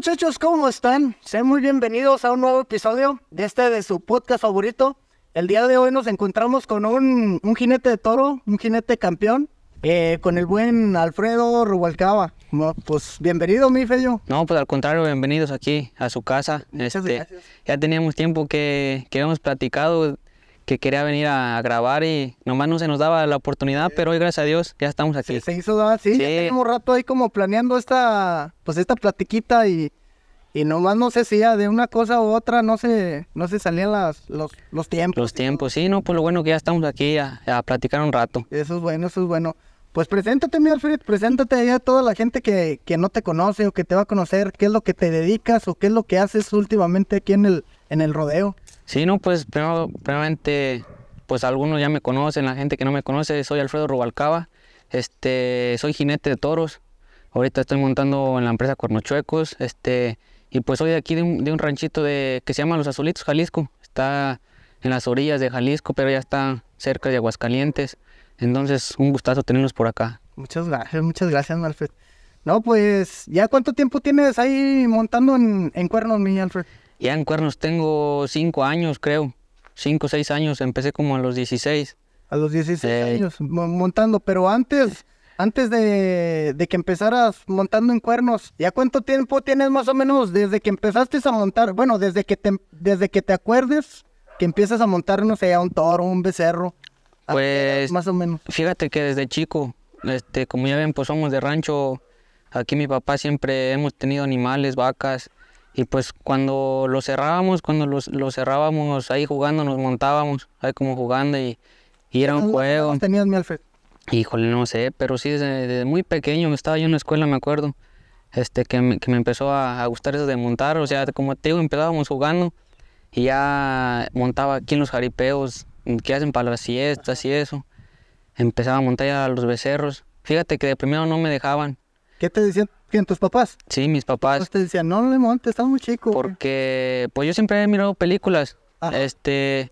muchachos, ¿cómo están? Sean muy bienvenidos a un nuevo episodio de este de su podcast favorito. El día de hoy nos encontramos con un, un jinete de toro, un jinete campeón, eh, con el buen Alfredo Rubalcaba. pues bienvenido, mi feyo. No, pues al contrario, bienvenidos aquí a su casa. Este, ya teníamos tiempo que, que habíamos platicado que quería venir a grabar y nomás no se nos daba la oportunidad, pero hoy gracias a Dios ya estamos aquí. se hizo, así sí, rato ahí como planeando esta, pues esta platiquita y, y nomás no sé ya de una cosa u otra, no se, no se salían las, los, tiempos. Los tiempos, sí, no, pues lo bueno que ya estamos aquí a, platicar un rato. Eso es bueno, eso es bueno. Pues preséntate, mi Alfred, preséntate ahí a toda la gente que, que, no te conoce o que te va a conocer, qué es lo que te dedicas o qué es lo que haces últimamente aquí en el, en el rodeo. Sí, no, pues primero, primeramente, pues algunos ya me conocen, la gente que no me conoce, soy Alfredo Rubalcaba, este, soy jinete de toros, ahorita estoy montando en la empresa Cuernochuecos, este, y pues soy de aquí de un, ranchito de, que se llama Los Azulitos, Jalisco, está en las orillas de Jalisco, pero ya está cerca de Aguascalientes, entonces un gustazo tenerlos por acá. Muchas gracias, muchas gracias, Alfred. No, pues, ¿ya cuánto tiempo tienes ahí montando en, cuernos, mi Alfred? Ya en cuernos tengo cinco años, creo. Cinco o seis años. Empecé como a los 16. A los 16 años, montando. Pero antes, antes de, que empezaras montando en cuernos, ¿ya cuánto tiempo tienes más o menos desde que empezaste a montar? Bueno, desde que te, desde que te acuerdes que empiezas a montar, no sé, un toro, un becerro. Pues, más o menos. Fíjate que desde chico, este, como ya ven, pues somos de rancho. Aquí mi papá siempre hemos tenido animales, vacas. Y pues cuando lo cerrábamos, cuando lo, cerrábamos ahí jugando, nos montábamos, ahí como jugando y, era un juego. tenías mi Híjole, no sé, pero sí, desde, muy pequeño, estaba yo en la escuela, me acuerdo, este, que, me, que me empezó a, gustar eso de montar, o sea, como te digo, empezábamos jugando y ya montaba aquí en los jaripeos, que hacen para las siestas y eso. Empezaba a montar ya los becerros. Fíjate que de primero no me dejaban. ¿Qué te decían? ¿Quién? ¿Tus papás? Sí, mis papás. te decían, no, le montes, está muy chico. Porque, pues yo siempre he mirado películas, este,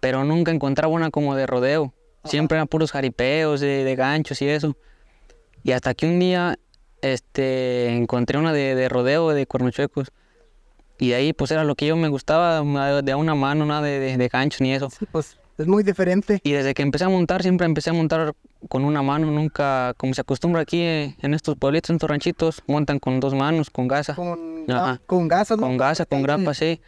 pero nunca encontraba una como de rodeo. Siempre eran puros jaripeos, de, ganchos y eso. Y hasta que un día, este, encontré una de, rodeo, de cuernochuecos. Y de ahí, pues era lo que yo me gustaba, de una mano, nada de, de ganchos ni eso. pues es muy diferente. Y desde que empecé a montar, siempre empecé a montar con una mano, nunca, como se acostumbra aquí eh, en estos pueblitos, en estos ranchitos, montan con dos manos, con gasa. Con, ah, con gasa, Con gasa, con sí.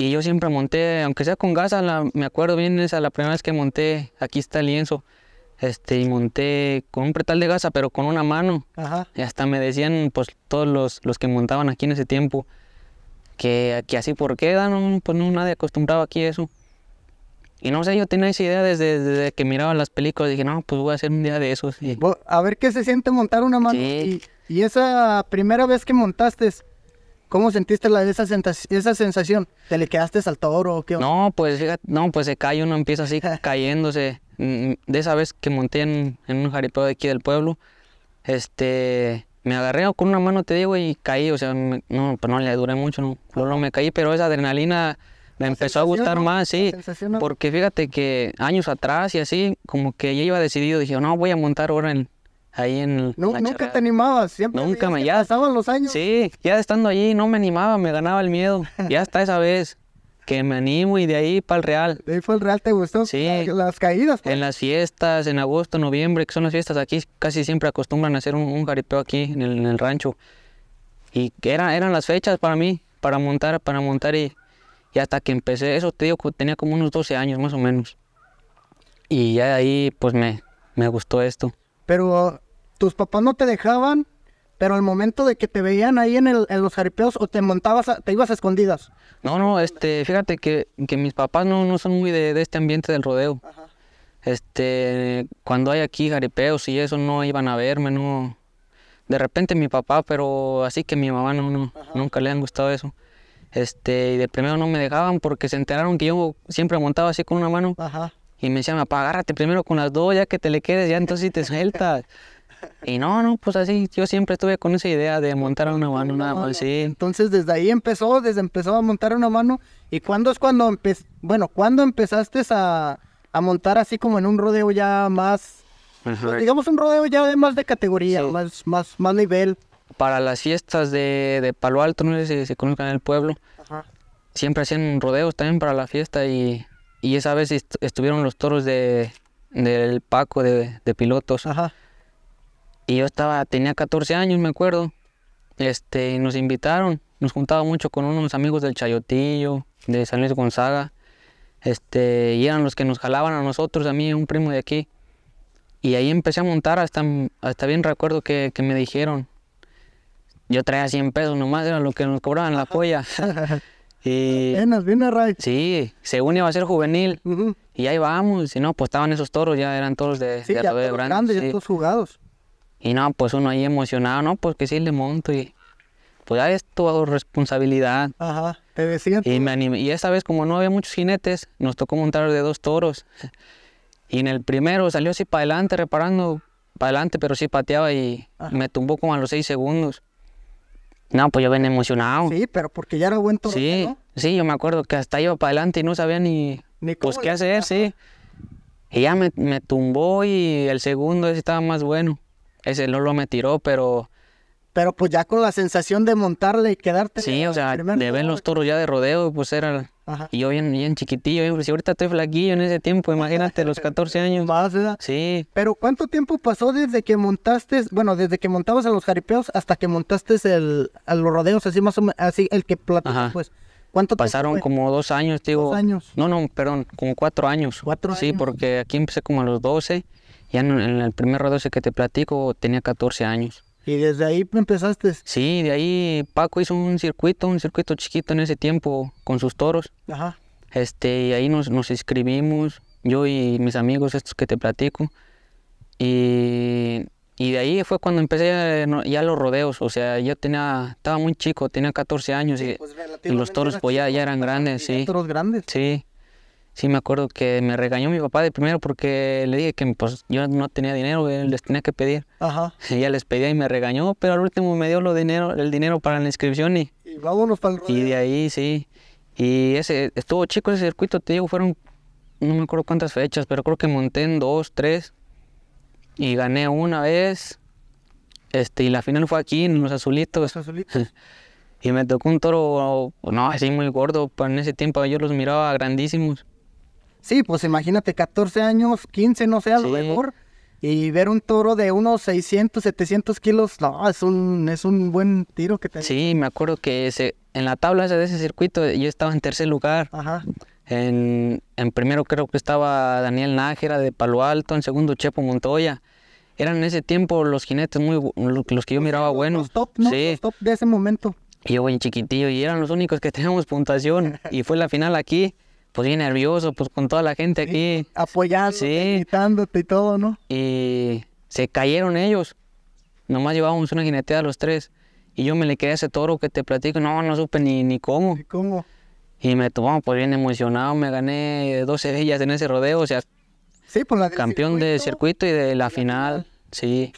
Y yo siempre monté, aunque sea con gasa, me acuerdo bien, esa la primera vez que monté, aquí está el lienzo, este, y monté con un pretal de gasa, pero con una mano. Y hasta me decían, pues, todos los, los que montaban aquí en ese tiempo, que, aquí así por qué, pues no, nadie acostumbraba aquí a eso. Y no sé, yo tenía esa idea desde, que miraba las películas. Dije, no, pues voy a hacer un día de esos. A ver qué se siente montar una mano. Y, esa primera vez que montaste, ¿cómo sentiste la, esa, esa sensación? ¿Te le quedaste al toro o qué? No, pues no, pues se cae, uno empieza así cayéndose. Mm, de esa vez que monté en, un jaripeo de aquí del pueblo, este, me agarré con una mano, te digo, y caí. O sea, no, pues no le duré mucho, no. Luego me caí, pero esa adrenalina me empezó a gustar más, sí, porque fíjate que años atrás y así, como que ya iba decidido, dije, no, voy a montar ahora en, ahí en... No, nunca te animabas, siempre. Nunca me, ya... Pasaban los años. Sí, ya estando allí no me animaba, me ganaba el miedo, ya hasta esa vez que me animo y de ahí para el Real. ¿De ahí fue el Real te gustó? Sí. Ah, las, caídas. Pues. En las fiestas, en agosto, noviembre, que son las fiestas aquí, casi siempre acostumbran a hacer un, jaripeo aquí en el, rancho. Y eran, eran las fechas para mí, para montar, para montar y y hasta que empecé eso, te digo, tenía como unos 12 años más o menos. Y ya de ahí, pues me, me gustó esto. Pero tus papás no te dejaban, pero al momento de que te veían ahí en, el, en los jaripeos o te montabas, te ibas a escondidas. No, no, este, fíjate que, que mis papás no, no son muy de, este ambiente del rodeo. Este, cuando hay aquí jaripeos y eso, no iban a verme, no. De repente mi papá, pero así que mi mamá nunca le han gustado eso. Este, y de primero no me dejaban porque se enteraron que yo siempre montaba así con una mano. Ajá. Y me decían, papá, primero con las dos, ya que te le quedes, ya entonces te sueltas. y no, no, pues así, yo siempre estuve con esa idea de montar una mano, nada más, Entonces, desde ahí empezó, desde empezó a montar una mano. ¿Y cuándo es cuando bueno, cuándo empezaste a, a montar así como en un rodeo ya más, pues, digamos un rodeo ya de más de categoría, más, más, más nivel? para las fiestas de, Palo Alto, no sé si se conozcan en el pueblo, siempre hacían rodeos también para la fiesta y, esa vez estuvieron los toros de, del Paco de, pilotos. Ajá. Y yo estaba, tenía 14 años, me acuerdo. Este, nos invitaron, nos juntaba mucho con unos amigos del Chayotillo, de San Luis Gonzaga. Este, y eran los que nos jalaban a nosotros, a mí, un primo de aquí. Y ahí empecé a montar hasta, hasta bien recuerdo que me dijeron, yo traía 100 pesos nomás, era lo que nos cobraban la polla. y, Apenas, viene Ray. Sí, según iba a ser juvenil. Y ahí vamos, y no, pues estaban esos toros, ya eran toros de, de ya grandes. todos jugados. Y no, pues uno ahí emocionado, no, pues que sí le monto y pues ya es tu responsabilidad. Ajá, te decía. Y me Y esa vez, como no había muchos jinetes, nos tocó montar de dos toros. Y en el primero salió así para adelante, reparando para adelante, pero sí pateaba y ah. me tumbó como a los seis segundos. No, pues yo venía emocionado. Sí, pero porque ya era buen toro. Sí, sí, yo me acuerdo que hasta iba para adelante y no sabía ni, pues, qué hacer, sí. Y ya me, tumbó y el segundo ese estaba más bueno. Ese no lo me tiró, pero... Pero pues ya con la sensación de montarle y quedarte... Sí, o sea, de ver los toros ya de rodeo, pues era y yo bien, bien chiquitillo, si ahorita estoy flaquillo en ese tiempo, imagínate, los 14 años. Más, ¿verdad? Sí. Pero ¿cuánto tiempo pasó desde que montaste, bueno, desde que montabas a los jaripeos hasta que montaste el, a los rodeos, así más o menos, así el que platica pues? ¿Cuánto Pasaron como dos años, digo. Dos años. No, no, perdón, como cuatro años. Cuatro sí, años. Sí, porque aquí empecé como a los 12. Ya en, en el primer rodeo ese que te platico tenía 14 años. ¿Y desde ahí empezaste? Sí, de ahí Paco hizo un circuito, un circuito chiquito en ese tiempo con sus toros. Ajá. Este, y ahí nos, nos inscribimos, yo y mis amigos, estos que te platico. Y, y de ahí fue cuando empecé ya, los rodeos. O sea, yo tenía, estaba muy chico, tenía 14 años y, pues, los toros pues ya, eran grandes, sí. toros grandes? Sí sí me acuerdo que me regañó mi papá de primero porque le dije que pues, yo no tenía dinero, les tenía que pedir. Ajá. Y ya les pedía y me regañó, pero al último me dio lo dinero, el dinero para la inscripción y... Y vámonos para el Y de ahí, sí. Y ese, estuvo chico ese circuito, te digo, fueron, no me acuerdo cuántas fechas, pero creo que monté en dos, tres. Y gané una vez. Este, y la final fue aquí, en los azulitos. Los azulitos. y me tocó un toro, no, así muy gordo, pero en ese tiempo yo los miraba grandísimos. Sí, pues imagínate, 14 años, 15, no sé, a lo mejor. Y ver un toro de unos 600, 700 kilos, no, es un, es un buen tiro que te... Sí, me acuerdo que en la tabla esa de ese circuito yo estaba en tercer lugar. Ajá. En, primero creo que estaba Daniel Nájera de Palo Alto, en segundo Chepo Montoya. Eran en ese tiempo los jinetes muy los que yo miraba buenos. top, Sí. top de ese momento. Y yo buen chiquitillo y eran los únicos que teníamos puntuación y fue la final aquí pues bien nervioso, pues con toda la gente aquí. apoyándote, y todo, ¿no? Y se cayeron ellos. Nomás llevábamos una jineteada los tres. Y yo me le quedé a ese toro que te platico, no, no supe ni, ni cómo. ¿Y cómo? Y me tomamos pues bien emocionado, me gané 12 eh, ellas en ese rodeo, o sea, sí, por pues, la del campeón circuito, de circuito y de la, final, sí.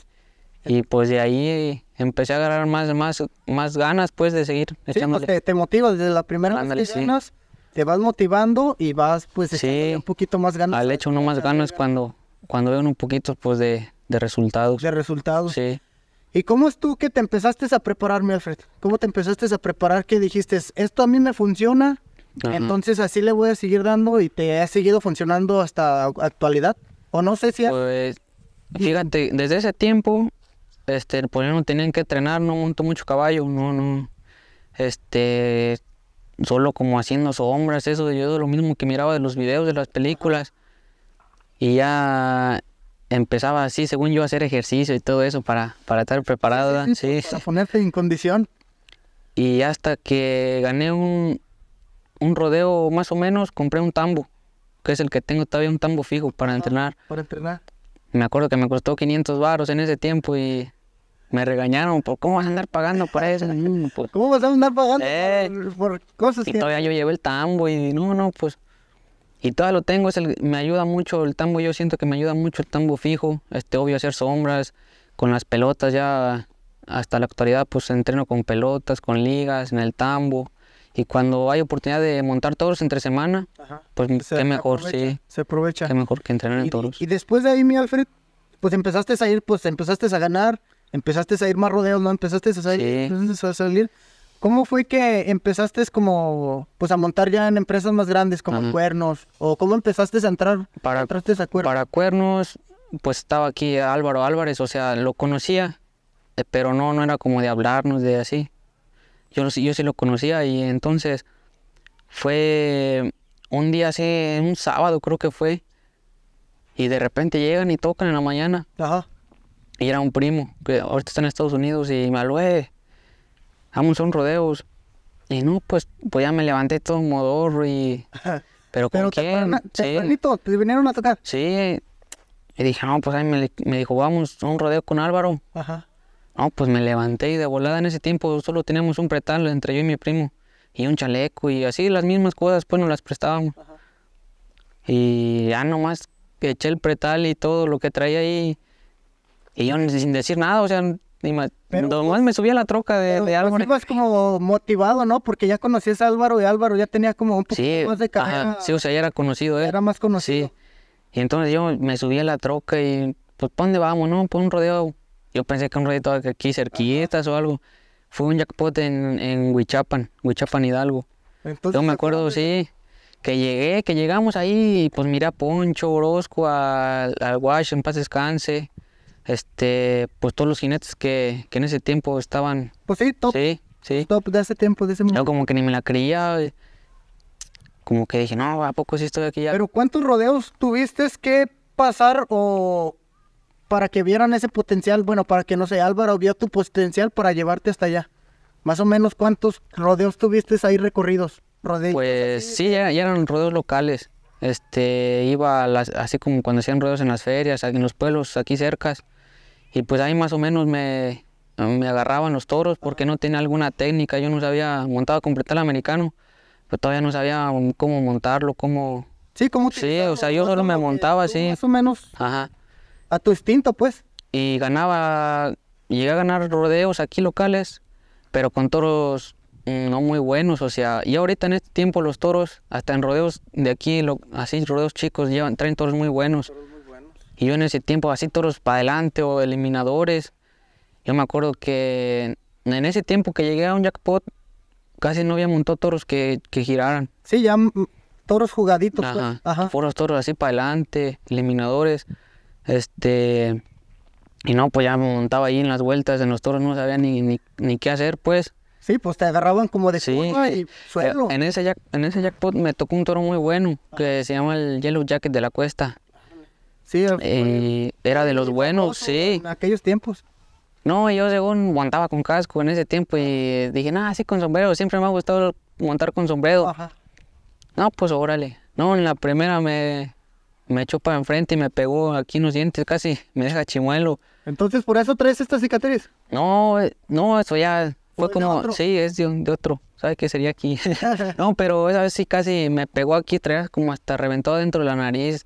Y pues de ahí empecé a agarrar más, más, más ganas pues de seguir sí, pues, te, desde la primera vez que te vas motivando y vas pues un poquito más ganas. Al hecho uno más ganas cuando, cuando veo un poquito pues de, resultados. De resultados. Sí. ¿Y cómo es tú que te empezaste a preparar, mi Alfred? ¿Cómo te empezaste a preparar que dijiste, esto a mí me funciona, entonces así le voy a seguir dando y te ha seguido funcionando hasta actualidad? O no sé si... Pues, fíjate, desde ese tiempo, este, pues no tenían que entrenar, no montó mucho caballo, no, no, este, solo como haciendo sombras, eso, yo lo mismo que miraba de los videos, de las películas. Y ya empezaba así, según yo, a hacer ejercicio y todo eso para, para estar preparado Sí, Para ponerte en condición. Y hasta que gané un, rodeo más o menos, compré un tambo, que es el que tengo todavía un tambo fijo para entrenar. Para entrenar. Me acuerdo que me costó 500 varos en ese tiempo y me regañaron, por pues, ¿cómo vas a andar pagando por eso? Mm, pues". ¿Cómo vas a andar pagando eh. por, cosas y que... todavía yo llevo el tambo y no, no, pues... Y todavía lo tengo, es el, me ayuda mucho el tambo, yo siento que me ayuda mucho el tambo fijo, este, obvio hacer sombras, con las pelotas ya hasta la actualidad pues entreno con pelotas, con ligas, en el tambo. Y cuando hay oportunidad de montar toros entre semana, pues qué mejor, sí. Se aprovecha. Qué mejor que entrenar en toros. y después de ahí, mi Alfred, pues empezaste a ir, pues empezaste a ganar, empezaste a ir más rodeos, ¿no? Empezaste a salir, sí. a salir. ¿Cómo fue que empezaste como, pues a montar ya en empresas más grandes como Cuernos? ¿O cómo empezaste a entrar? Para, entraste Cuernos? Para Cuernos, pues estaba aquí Álvaro Álvarez, o sea, lo conocía, eh, pero no, no era como de hablarnos, de así. Yo, yo sí lo conocía y entonces fue un día así, un sábado creo que fue, y de repente llegan y tocan en la mañana. Ajá. Y era un primo, que ahorita está en Estados Unidos, y me alué. Eh, vamos a un rodeo. Y no, pues, pues ya me levanté todo modorro y... ¿Pero con quién? sí. te, vinieron a tocar. Sí. Y dije, no, pues ahí me, dijo, vamos a un rodeo con Álvaro. No, pues me levanté y de volada en ese tiempo solo teníamos un pretal entre yo y mi primo. Y un chaleco y así las mismas cosas, pues nos las prestábamos. Y ya nomás que eché el pretal y todo lo que traía ahí. Y yo sin decir nada, o sea, ni más, me pues, subí a la troca de, pero, pues, Álvaro. ibas como motivado, ¿no? Porque ya conocías a Álvaro y Álvaro ya tenía como un poco más de carrera. sí, o sea, ya era conocido, ¿eh? Era más conocido. Sí. Y entonces yo me subí a la troca y, pues, ¿para dónde vamos, no? Por un rodeo. Yo pensé que un rodeo aquí cerquitas o algo. Fue un jackpot en, en Huichapan, Huichapan Hidalgo. yo me acuerdo, sí, que llegué, que llegamos ahí y pues mira a Poncho Orozco, al, al Wash, en paz descanse este, pues todos los jinetes que, en ese tiempo estaban. Pues sí, top. Sí, Top de ese tiempo, de ese momento. Yo como que ni me la creía. Eh. Como que dije, no, ¿a poco sí estoy aquí ya? Pero ¿cuántos rodeos tuviste que pasar o para que vieran ese potencial? Bueno, para que no sé, Álvaro vio tu potencial para llevarte hasta allá. Más o menos, ¿cuántos rodeos tuviste ahí recorridos? Pues sí, ya, eran rodeos locales este iba las, así como cuando hacían rodeos en las ferias, en los pueblos aquí cercas, y pues ahí más o menos me, me agarraban los toros porque no tenía alguna técnica, yo no sabía montar completar el americano, pero pues todavía no sabía cómo montarlo, cómo... Sí, cómo Sí, o sea, yo solo me montaba así. Más o menos. Ajá. A tu instinto, pues. Y ganaba, llegué a ganar rodeos aquí locales, pero con toros mm, no muy buenos, o sea, y ahorita en este tiempo los toros, hasta en rodeos de aquí, así rodeos chicos, llevan, traen toros muy buenos. Y yo en ese tiempo así toros para adelante o eliminadores. Yo me acuerdo que en ese tiempo que llegué a un jackpot, casi no había montado toros que, que giraran. Sí, ya toros jugaditos. Pues. Ajá. toros así para adelante, eliminadores. Este. Y no, pues ya montaba ahí en las vueltas, en los toros no sabía ni, ni, qué hacer, pues. Sí, pues te agarraban como de sí. Eh, suelo. En ese, en ese jackpot me tocó un toro muy bueno, que se llama el Yellow Jacket de la Cuesta. Sí, eh, eh, pues, era de los buenos, sí. En aquellos tiempos. No, yo según aguantaba con casco en ese tiempo y dije, nada, sí, con sombrero. Siempre me ha gustado aguantar con sombrero. Ajá. No, pues órale. No, en la primera me, me echó para enfrente y me pegó aquí en los dientes casi, me deja chimuelo. Entonces, ¿por eso traes esta cicatrices. No, eh, no, eso ya fue como, sí, es de, otro, ¿sabes qué sería aquí? no, pero esa vez sí casi me pegó aquí, traía como hasta reventado dentro de la nariz.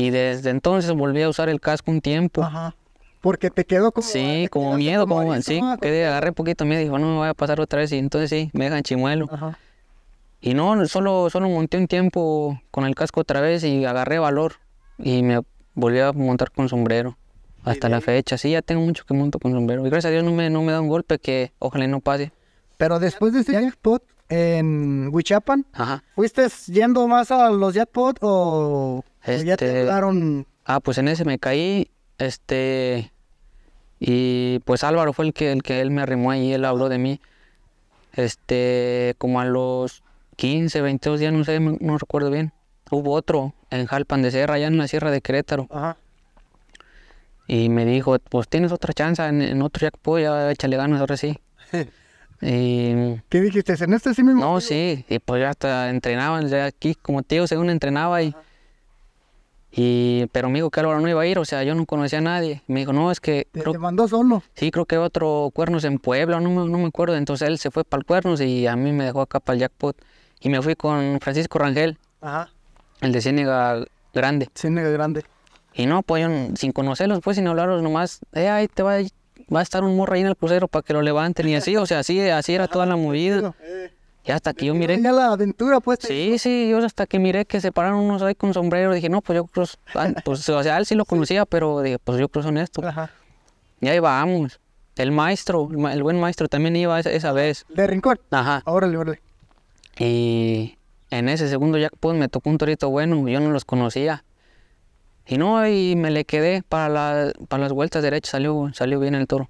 Y desde entonces volví a usar el casco un tiempo. Ajá. Porque te quedó como. Sí, como miedo, como. sí, agarré poquito miedo y dijo, no me voy a pasar otra vez. Y entonces sí, me dejan chimuelo. Ajá. Y no, solo, solo monté un tiempo con el casco otra vez y agarré valor. Y me volví a montar con sombrero. Hasta la fecha, sí, ya tengo mucho que monto con sombrero. Y gracias a Dios no me, no me da un golpe que ojalá no pase. Pero después de ese jackpot, en Huichapan. Ajá. ¿Fuiste yendo más a los jackpot o ya te quedaron? Este, ah, pues en ese me caí, este, y pues Álvaro fue el que, el que él me arrimó ahí, él habló de mí, este, como a los 15, 22 días, no sé, no recuerdo bien. Hubo otro en Jalpan de Sierra, allá en la Sierra de Querétaro. Ajá. Y me dijo, pues tienes otra chance en, otro jackpot, ya échale ganas, ahora sí. Eh, ¿Qué dijiste? ¿En este sí mismo? No, sí, y eh, pues yo hasta entrenaba, ya aquí como tío, según entrenaba y, y pero me dijo que ahora no iba a ir, o sea, yo no conocía a nadie. Me dijo, no, es que... ¿Te, mandó solo? Sí, creo que otro Cuernos en Puebla, no, me acuerdo. Entonces él se fue para el Cuernos y a mí me dejó acá para el Jackpot. Y me fui con Francisco Rangel, Ajá. el de Ciénega Grande. Ciénega Grande. Y no, pues yo, sin conocerlos, pues sin hablarlos nomás, eh, ahí te va, va a estar un morro ahí en el crucero para que lo levanten y así, o sea, así, así era toda la movida. Y hasta que yo miré. Ya la aventura, pues. Sí, sí, yo hasta que miré que se pararon unos ahí con sombrero, dije, no, pues yo cruzo. Ah, pues, o sea, él sí lo conocía, pero dije, pues yo creo en esto. Ajá. Y ahí vamos. El maestro, el buen maestro también iba esa, esa vez. ¿De rincón? Ajá. Órale, órale. Y en ese segundo ya, pues, me tocó un torito bueno, yo no los conocía. Y no, y me le quedé para, para las vueltas derechas, salió, salió bien el toro.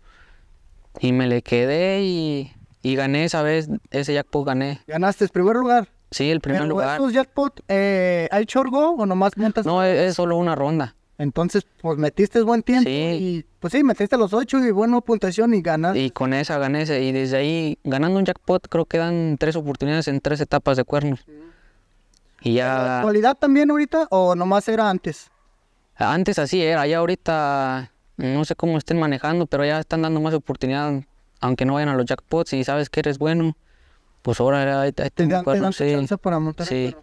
Y me le quedé y, gané esa vez, ese jackpot gané. ¿Ganaste el primer lugar? Sí, el primer lugar. ¿Esos jackpot eh, hay chorgo o nomás montas? No, es, solo una ronda. Entonces, pues metiste buen tiempo. Sí. Y, pues sí, metiste los ocho y buena puntuación y ganas. Y con esa gané Y desde ahí, ganando un jackpot, creo que dan tres oportunidades en tres etapas de cuernos. Y ya... la actualidad también ahorita o nomás era antes? Antes así era, ya ahorita mm, no sé cómo estén manejando, pero ya están dando más oportunidad, aunque no vayan a los jackpots y sabes que eres bueno, pues ahora hay, para montar sí.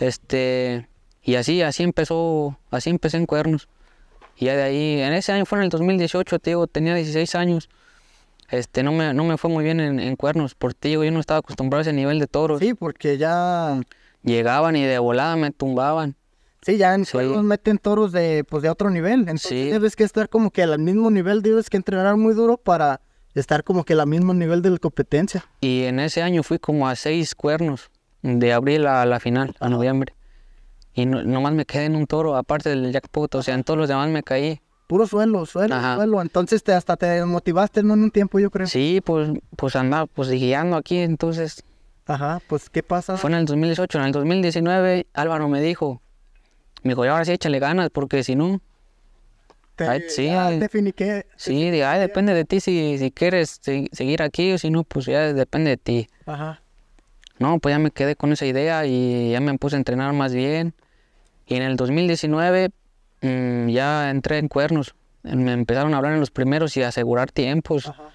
este y así así empezó, así empecé en cuernos. Y ya de ahí, en ese año fue en el 2018, te tenía 16 años. Este, no me, no me fue muy bien en, cuernos, porque ti, yo no estaba acostumbrado a ese nivel de toros. Sí, porque ya llegaban y de volada me tumbaban. Sí, ya en sí. nos meten toros de, pues, de otro nivel. Entonces sí. debes que estar como que al mismo nivel, debes que entrenar muy duro para estar como que al mismo nivel de la competencia. Y en ese año fui como a seis cuernos, de abril a la final, a noviembre. Y no, nomás me quedé en un toro, aparte del jackpot, o sea, en todos los demás me caí. Puro suelo, suelo, suelo. Entonces te, hasta te motivaste en un tiempo, yo creo. Sí, pues, pues andaba pues guiando aquí, entonces. Ajá, pues ¿qué pasa? Fue en el 2018, en el 2019 Álvaro me dijo, me dijo, ahora sí échale ganas, porque si no. Te, sí, depende de ti si, quieres seguir aquí o si no, pues ya depende de ti. Ajá. No, pues ya me quedé con esa idea y ya me puse a entrenar más bien. Y en el 2019 mm, ya entré en cuernos. Me empezaron a hablar en los primeros y asegurar tiempos. Ajá.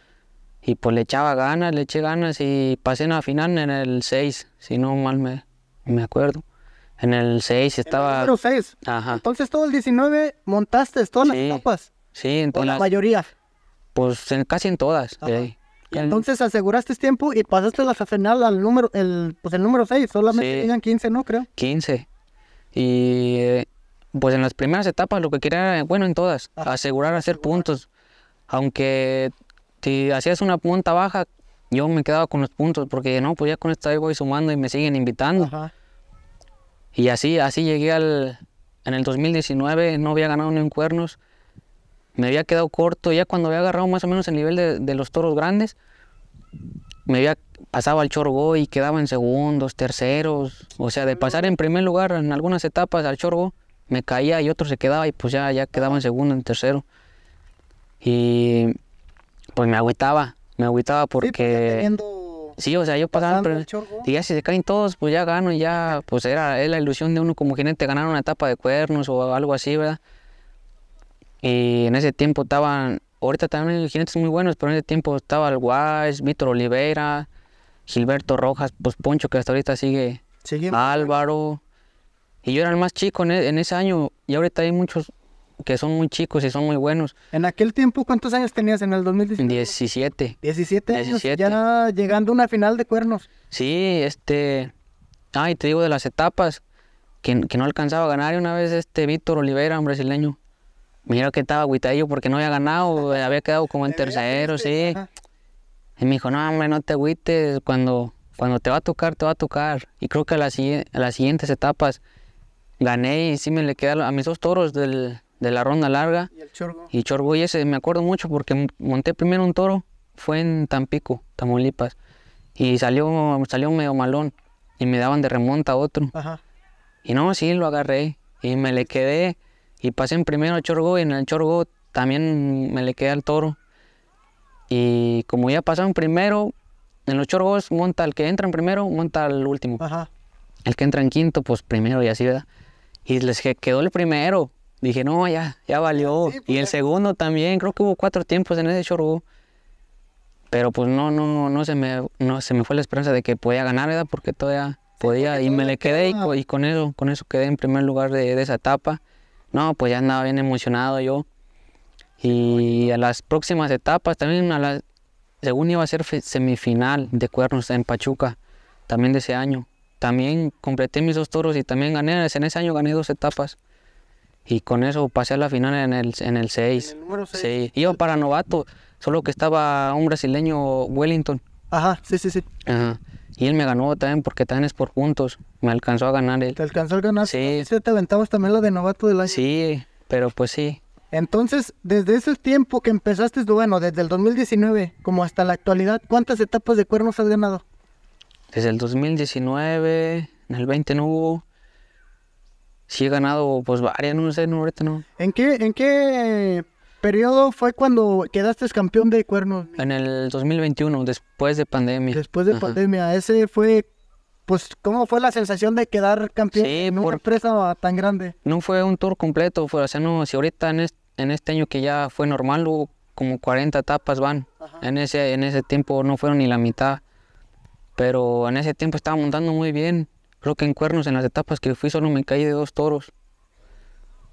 Y pues le echaba ganas, le eché ganas y pasé en la final en el 6, si no mal me, me acuerdo. En el 6 estaba. En el 6. Ajá. Entonces todo el 19 montaste todas las etapas. Sí, en todas. La mayoría. Pues en, casi en todas. Entonces aseguraste tiempo y pasaste la final al número, el, pues el número 6. Solamente tenían 15, ¿no? Creo. 15. Y pues en las primeras etapas lo que quería era, bueno, en todas, asegurar hacer puntos. Aunque si hacías una punta baja, yo me quedaba con los puntos porque no, pues ya con esta ahí voy sumando y me siguen invitando. Ajá. Y así, así llegué al... En el 2019 no había ganado ni en cuernos, me había quedado corto, ya cuando había agarrado más o menos el nivel de, los toros grandes, me había pasado al chorgo y quedaba en segundos, terceros, o sea, de pasar en primer lugar en algunas etapas al chorgo, me caía y otro se quedaba y pues ya, ya quedaba en segundo, en tercero. Y pues me agüitaba, me agüitaba pues porque... Sí, o sea, yo pasaba, pero y ya si se caen todos, pues ya gano y ya, pues era la ilusión de uno como jinete ganar una etapa de cuernos o algo así, ¿verdad? Y en ese tiempo estaban, ahorita también hay jinetes muy buenos, pero en ese tiempo estaba el Wise, Víctor Oliveira, Gilberto Rojas, pues Poncho que hasta ahorita sigue, Álvaro. Y yo era el más chico en e, ese año y ahorita hay muchos que son muy chicos y son muy buenos. ¿En aquel tiempo cuántos años tenías en el 2017? 17. 17 años, ya llegando a una final de cuernos. Sí, este... Ay, te digo de las etapas, que, no alcanzaba a ganar y una vez este Víctor Oliveira, un brasileño, mira que estaba yo porque no había ganado, eh, había quedado como en tercero, sí. Y me dijo, no, hombre, no te agüites, cuando, cuando te va a tocar, te va a tocar. Y creo que a las, siguientes etapas gané y sí me le quedaron a mis dos toros del, de la ronda larga. Y el chorgo. Y chorgo, y ese me acuerdo mucho porque monté primero un toro, fue en Tampico, Tamaulipas, y salió, salió medio malón, y me daban de remonta otro. Ajá. Y no, sí, lo agarré, y me le quedé, y pasé en primero al chorgo, y en el chorgo también me le quedé al toro. Y como ya pasaron primero, en los chorgos monta el que entra en primero, monta el último. Ajá. El que entra en quinto, pues primero y así, ¿verdad? Y les quedó el primero dije, no, ya, ya valió. Ah, pues y el segundo también, creo que hubo cuatro tiempos en ese chorro Pero pues no, no, no se me, no se me fue la esperanza de que podía ganar, ¿verdad? Porque todavía podía. y me le quedé y, con eso, con eso quedé en primer lugar de, esa etapa. No, pues ya andaba bien emocionado yo. Y a las próximas etapas también a según iba a ser semifinal de cuernos en Pachuca, también de ese año. También completé mis dos toros y también gané, en ese año gané dos etapas y con eso pasé a la final en el, en el 6. el número 6? Sí, iba para novato, solo que estaba un brasileño Wellington. Ajá, sí, sí, sí. Ajá. Y él me ganó también porque también es por puntos. Me alcanzó a ganar él. ¿Te alcanzó a ganar? Sí. ¿Te aventabas también la de novato del año? Sí, pero pues sí. Entonces, desde ese tiempo que empezaste, bueno, desde el 2019 como hasta la actualidad, ¿cuántas etapas de cuernos has ganado? Desde el 2019, en el 20 no hubo, sí he ganado pues varias, no sé, no, ahorita no. ¿En qué, en qué eh, periodo fue cuando quedaste campeón de cuernos? En el 2021, después de pandemia. Después de pandemia, ese fue, pues, ¿cómo fue la sensación de quedar campeón sí, en una empresa tan grande? No fue un tour completo, fue, o sea, no, si ahorita en este, en este año que ya fue normal hubo como 40 etapas van, en ese, en ese tiempo no fueron ni la mitad, pero en ese tiempo estaba montando muy bien Creo que en cuernos, en las etapas que fui solo me caí de dos toros.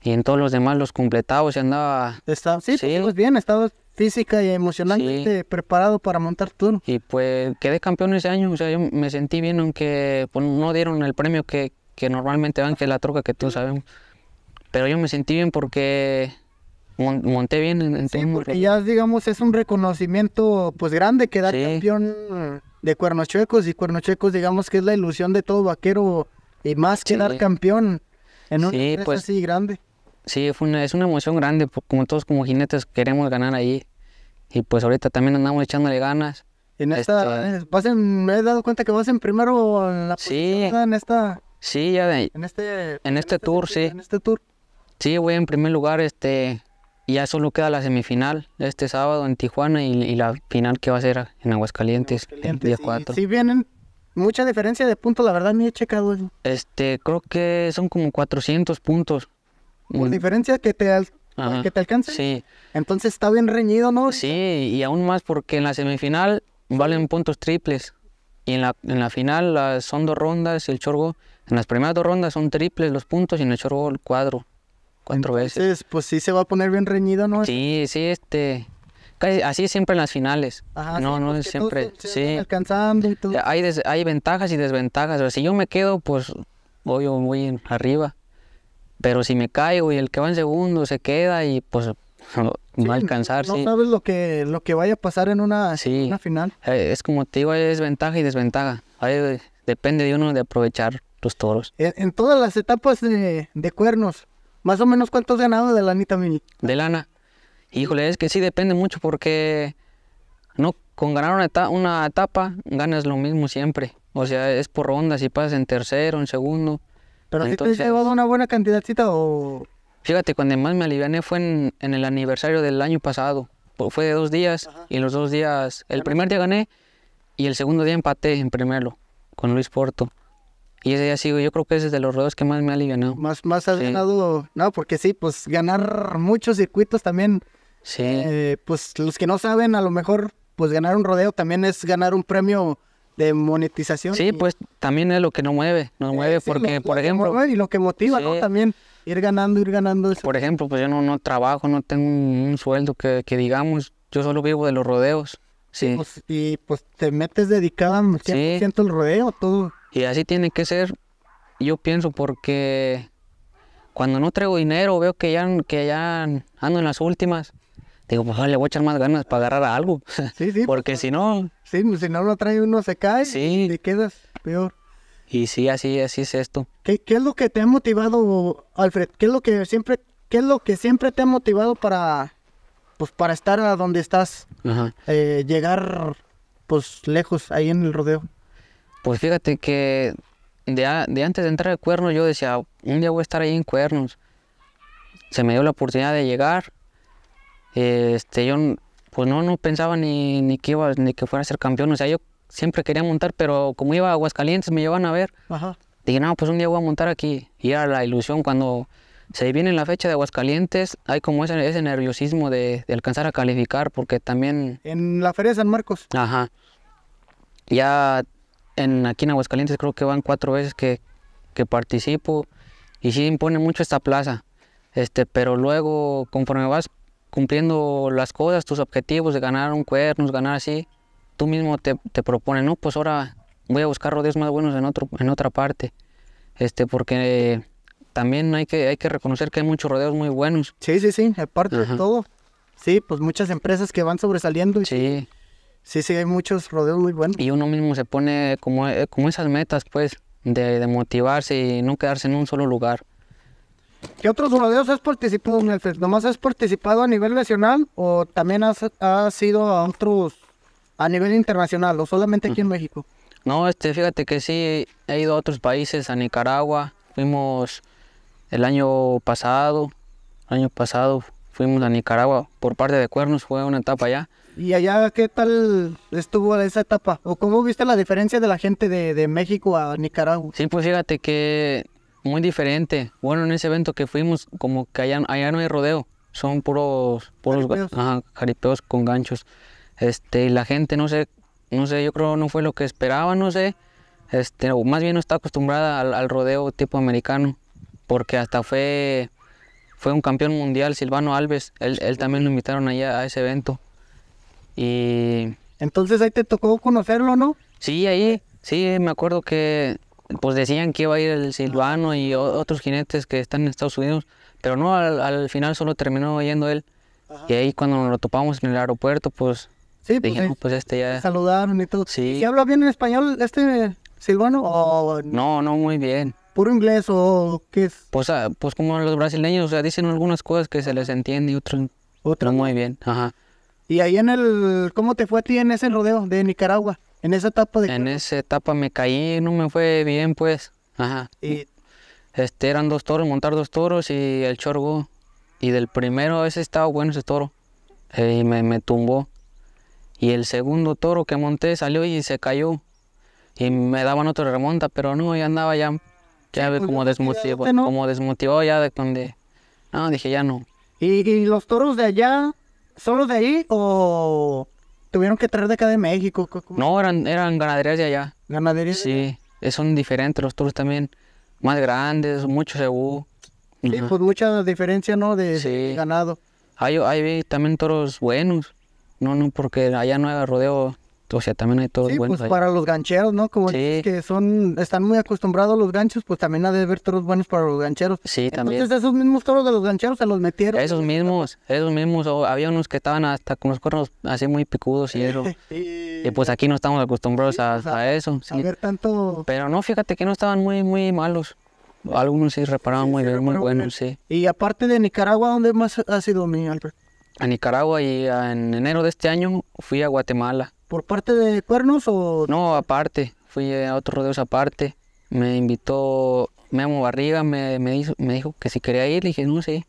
Y en todos los demás los completados y andaba... Está, sí, Pues bien, estado física y emocionalmente preparado para montar turno. Y pues quedé campeón ese año, o sea, yo me sentí bien aunque pues, no dieron el premio que, normalmente dan, que es la troca que tú sabes. Pero yo me sentí bien porque monté bien en, sí, porque ya digamos es un reconocimiento pues grande que da campeón de cuernos chuecos y cuernos chuecos digamos que es la ilusión de todo vaquero y más que campeón en un sí, pues. así grande. Sí, fue una, es una emoción grande, como todos como jinetes queremos ganar ahí y pues ahorita también andamos echándole ganas. en esta, este me he dado cuenta que vas en primero en la sí, en esta... Sí, ya en este, en este, este, tour, sí. En este tour. Sí, voy en primer lugar, este, y ya solo queda la semifinal este sábado en Tijuana y, la final que va a ser en Aguascalientes, el día 4. Si vienen mucha diferencia de puntos, la verdad ni he checado Este, creo que son como 400 puntos. ¿Por mm. diferencia que te, al, que te alcance? Sí. Entonces está bien reñido, ¿no? Sí, y aún más porque en la semifinal valen puntos triples. Y en la, en la final son dos rondas, el chorgo, en las primeras dos rondas son triples los puntos y en el chorgo el cuadro cuatro veces. Pues sí se va a poner bien reñido, ¿no? Sí, sí, este. así siempre en las finales. Ajá, no, no, siempre. sí. Alcanzando y Hay, hay ventajas y desventajas. si yo me quedo, pues voy muy arriba. Pero si me caigo y el que va en segundo se queda y pues no, sí, no alcanzar. No sabes lo que, lo que vaya a pasar en una, sí. una final. Eh, es como te digo, hay desventaja y desventaja. depende de uno de aprovechar los toros. En, todas las etapas de, cuernos, más o menos cuánto has ganado de lanita, mini. De lana. Híjole, es que sí depende mucho porque no con ganar una etapa, ganas lo mismo siempre. O sea, es por ronda, si pasas en tercero, en segundo. Pero si te has llevado una buena cantidadcita o... Fíjate, cuando más me aliviané fue en, el aniversario del año pasado. Fue de dos días y y los dos días... El primer día gané y el segundo día empaté en primero con Luis Porto. Y ese día sigo, yo creo que es de los rodeos que más me ha aliviado. Más, más has ganado, no, porque sí, pues ganar muchos circuitos también. Sí. Eh, pues los que no saben, a lo mejor, pues ganar un rodeo también es ganar un premio de monetización. Sí, pues también es lo que nos mueve, nos eh, mueve porque, por ejemplo... y lo que motiva, ¿no? También ir ganando, ir ganando. Por ejemplo, pues yo no, no trabajo, no tengo un, sueldo que, digamos, yo solo vivo de los rodeos. Sí. Pues, y pues, te metes dedicada 100% el al rodeo, todo. Y así tiene que ser, yo pienso, porque cuando no traigo dinero, veo que ya, que ya ando en las últimas. Digo, pues le voy a echar más ganas para agarrar algo. Sí, sí. porque si no. Sí, si no lo trae uno se cae. Sí. Te quedas peor. Y sí, así, así es esto. ¿Qué, es lo que te ha motivado, Alfred? ¿Qué es lo que siempre, qué es lo que siempre te ha motivado para, pues, para estar a donde estás? Ajá. Eh, llegar, pues, lejos ahí en el rodeo. Pues fíjate que de, antes de entrar al Cuernos yo decía, un día voy a estar ahí en cuernos. Se me dio la oportunidad de llegar. Este, yo pues no, no pensaba ni, ni que iba, ni que fuera a ser campeón. O sea, yo siempre quería montar, pero como iba a Aguascalientes me llevan a ver. Ajá. Dije, no, pues un día voy a montar aquí. Y era la ilusión cuando se viene la fecha de Aguascalientes, hay como ese, ese nerviosismo de, alcanzar a calificar, porque también... En la Feria de San Marcos. Ajá. Ya en, aquí en Aguascalientes creo que van cuatro veces que, participo y sí impone mucho esta plaza. Este, pero luego, conforme vas cumpliendo las cosas, tus objetivos de ganar un cuernos, ganar así, tú mismo te, te propones, no, pues ahora voy a buscar rodeos más buenos en, otro, en otra parte. Este, porque también hay que, hay que reconocer que hay muchos rodeos muy buenos. Sí, sí, sí, aparte de todo. Sí, pues muchas empresas que van sobresaliendo. Sí. Sí, sí, hay muchos rodeos muy buenos. Y uno mismo se pone como, eh, como esas metas, pues, de, motivarse y no quedarse en un solo lugar. ¿Qué otros rodeos has participado, ¿No ¿Nomás has participado a nivel nacional o también has, ido a otros a nivel internacional o solamente aquí en México? No, este, fíjate que sí, he ido a otros países, a Nicaragua, fuimos el año pasado, el año pasado fuimos a Nicaragua por parte de Cuernos, fue una etapa allá. ¿Y allá qué tal estuvo esa etapa? ¿O cómo viste la diferencia de la gente de, de México a Nicaragua? Sí, pues fíjate que muy diferente. Bueno, en ese evento que fuimos, como que allá, allá no hay rodeo, son puros, puros jaripeos. Ajá, con ganchos. Este, y la gente, no sé, no sé, yo creo no fue lo que esperaba, no sé. Este, o más bien no está acostumbrada al, rodeo tipo americano, porque hasta fue, fue un campeón mundial, Silvano Alves, él, él también lo invitaron allá a ese evento. Y... Entonces ahí te tocó conocerlo, ¿no? Sí, ahí, sí, me acuerdo que pues decían que iba a ir el Silvano y otros jinetes que están en Estados Unidos, pero no, al, final solo terminó yendo él. Y ahí cuando nos lo topamos en el aeropuerto, pues sí, pues, dijimos, pues este ya... Saludaron y todo. Sí. ¿Y habla bien en español este Silvano? No, no, muy bien. ¿Puro inglés o qué es? Pues, ah, pues como los brasileños, o sea, dicen algunas cosas que se les entiende y Otras. muy bien, ajá. Y ahí en el, ¿cómo te fue a ti en ese rodeo de Nicaragua? En esa etapa de... En esa etapa me caí, no me fue bien pues. Ajá. Y... Este, eran dos toros, montar dos toros y el chorgo. Y del primero ese estaba bueno ese toro. Eh, y me, me tumbó. Y el segundo toro que monté salió y se cayó. Y me daban otra remonta, pero no, ya andaba ya, ya sí, pues, como, desmotivado, como desmotivado ya de donde... No, dije ya no. y los toros de allá ¿Son los de ahí o tuvieron que traer de acá de México? No, eran, eran ganaderías de allá. ¿Ganaderías? Sí, eh, son diferentes los toros también. Más grandes, mucho cebú. Sí, pues mucha diferencia, ¿no? De, ganado. Hay, hay también toros buenos. No, no, porque allá no hay rodeo o sea, también hay toros sí, Pues para los gancheros, ¿no? Como sí. que son, están muy acostumbrados los ganchos, pues también ha de haber toros buenos para los gancheros. Sí, también. Entonces esos mismos toros de los gancheros se los metieron. Esos mismos, esos mismos, había unos que estaban hasta con los cuernos así muy picudos y eso. y... pues aquí no estamos acostumbrados pues, a, eso. A ver tanto. Pero no, fíjate que no estaban muy, muy malos. Algunos sí reparaban muy bien, muy buenos, sí. Y aparte de Nicaragua, ¿dónde más ha sido mi Albert? A Nicaragua y en enero de este año fui a Guatemala. ¿Por parte de Cuernos o...? No, aparte. Fui a otros rodeos aparte. Me invitó Memo Barriga, me, me, me dijo que si quería ir, le dije, no, sí.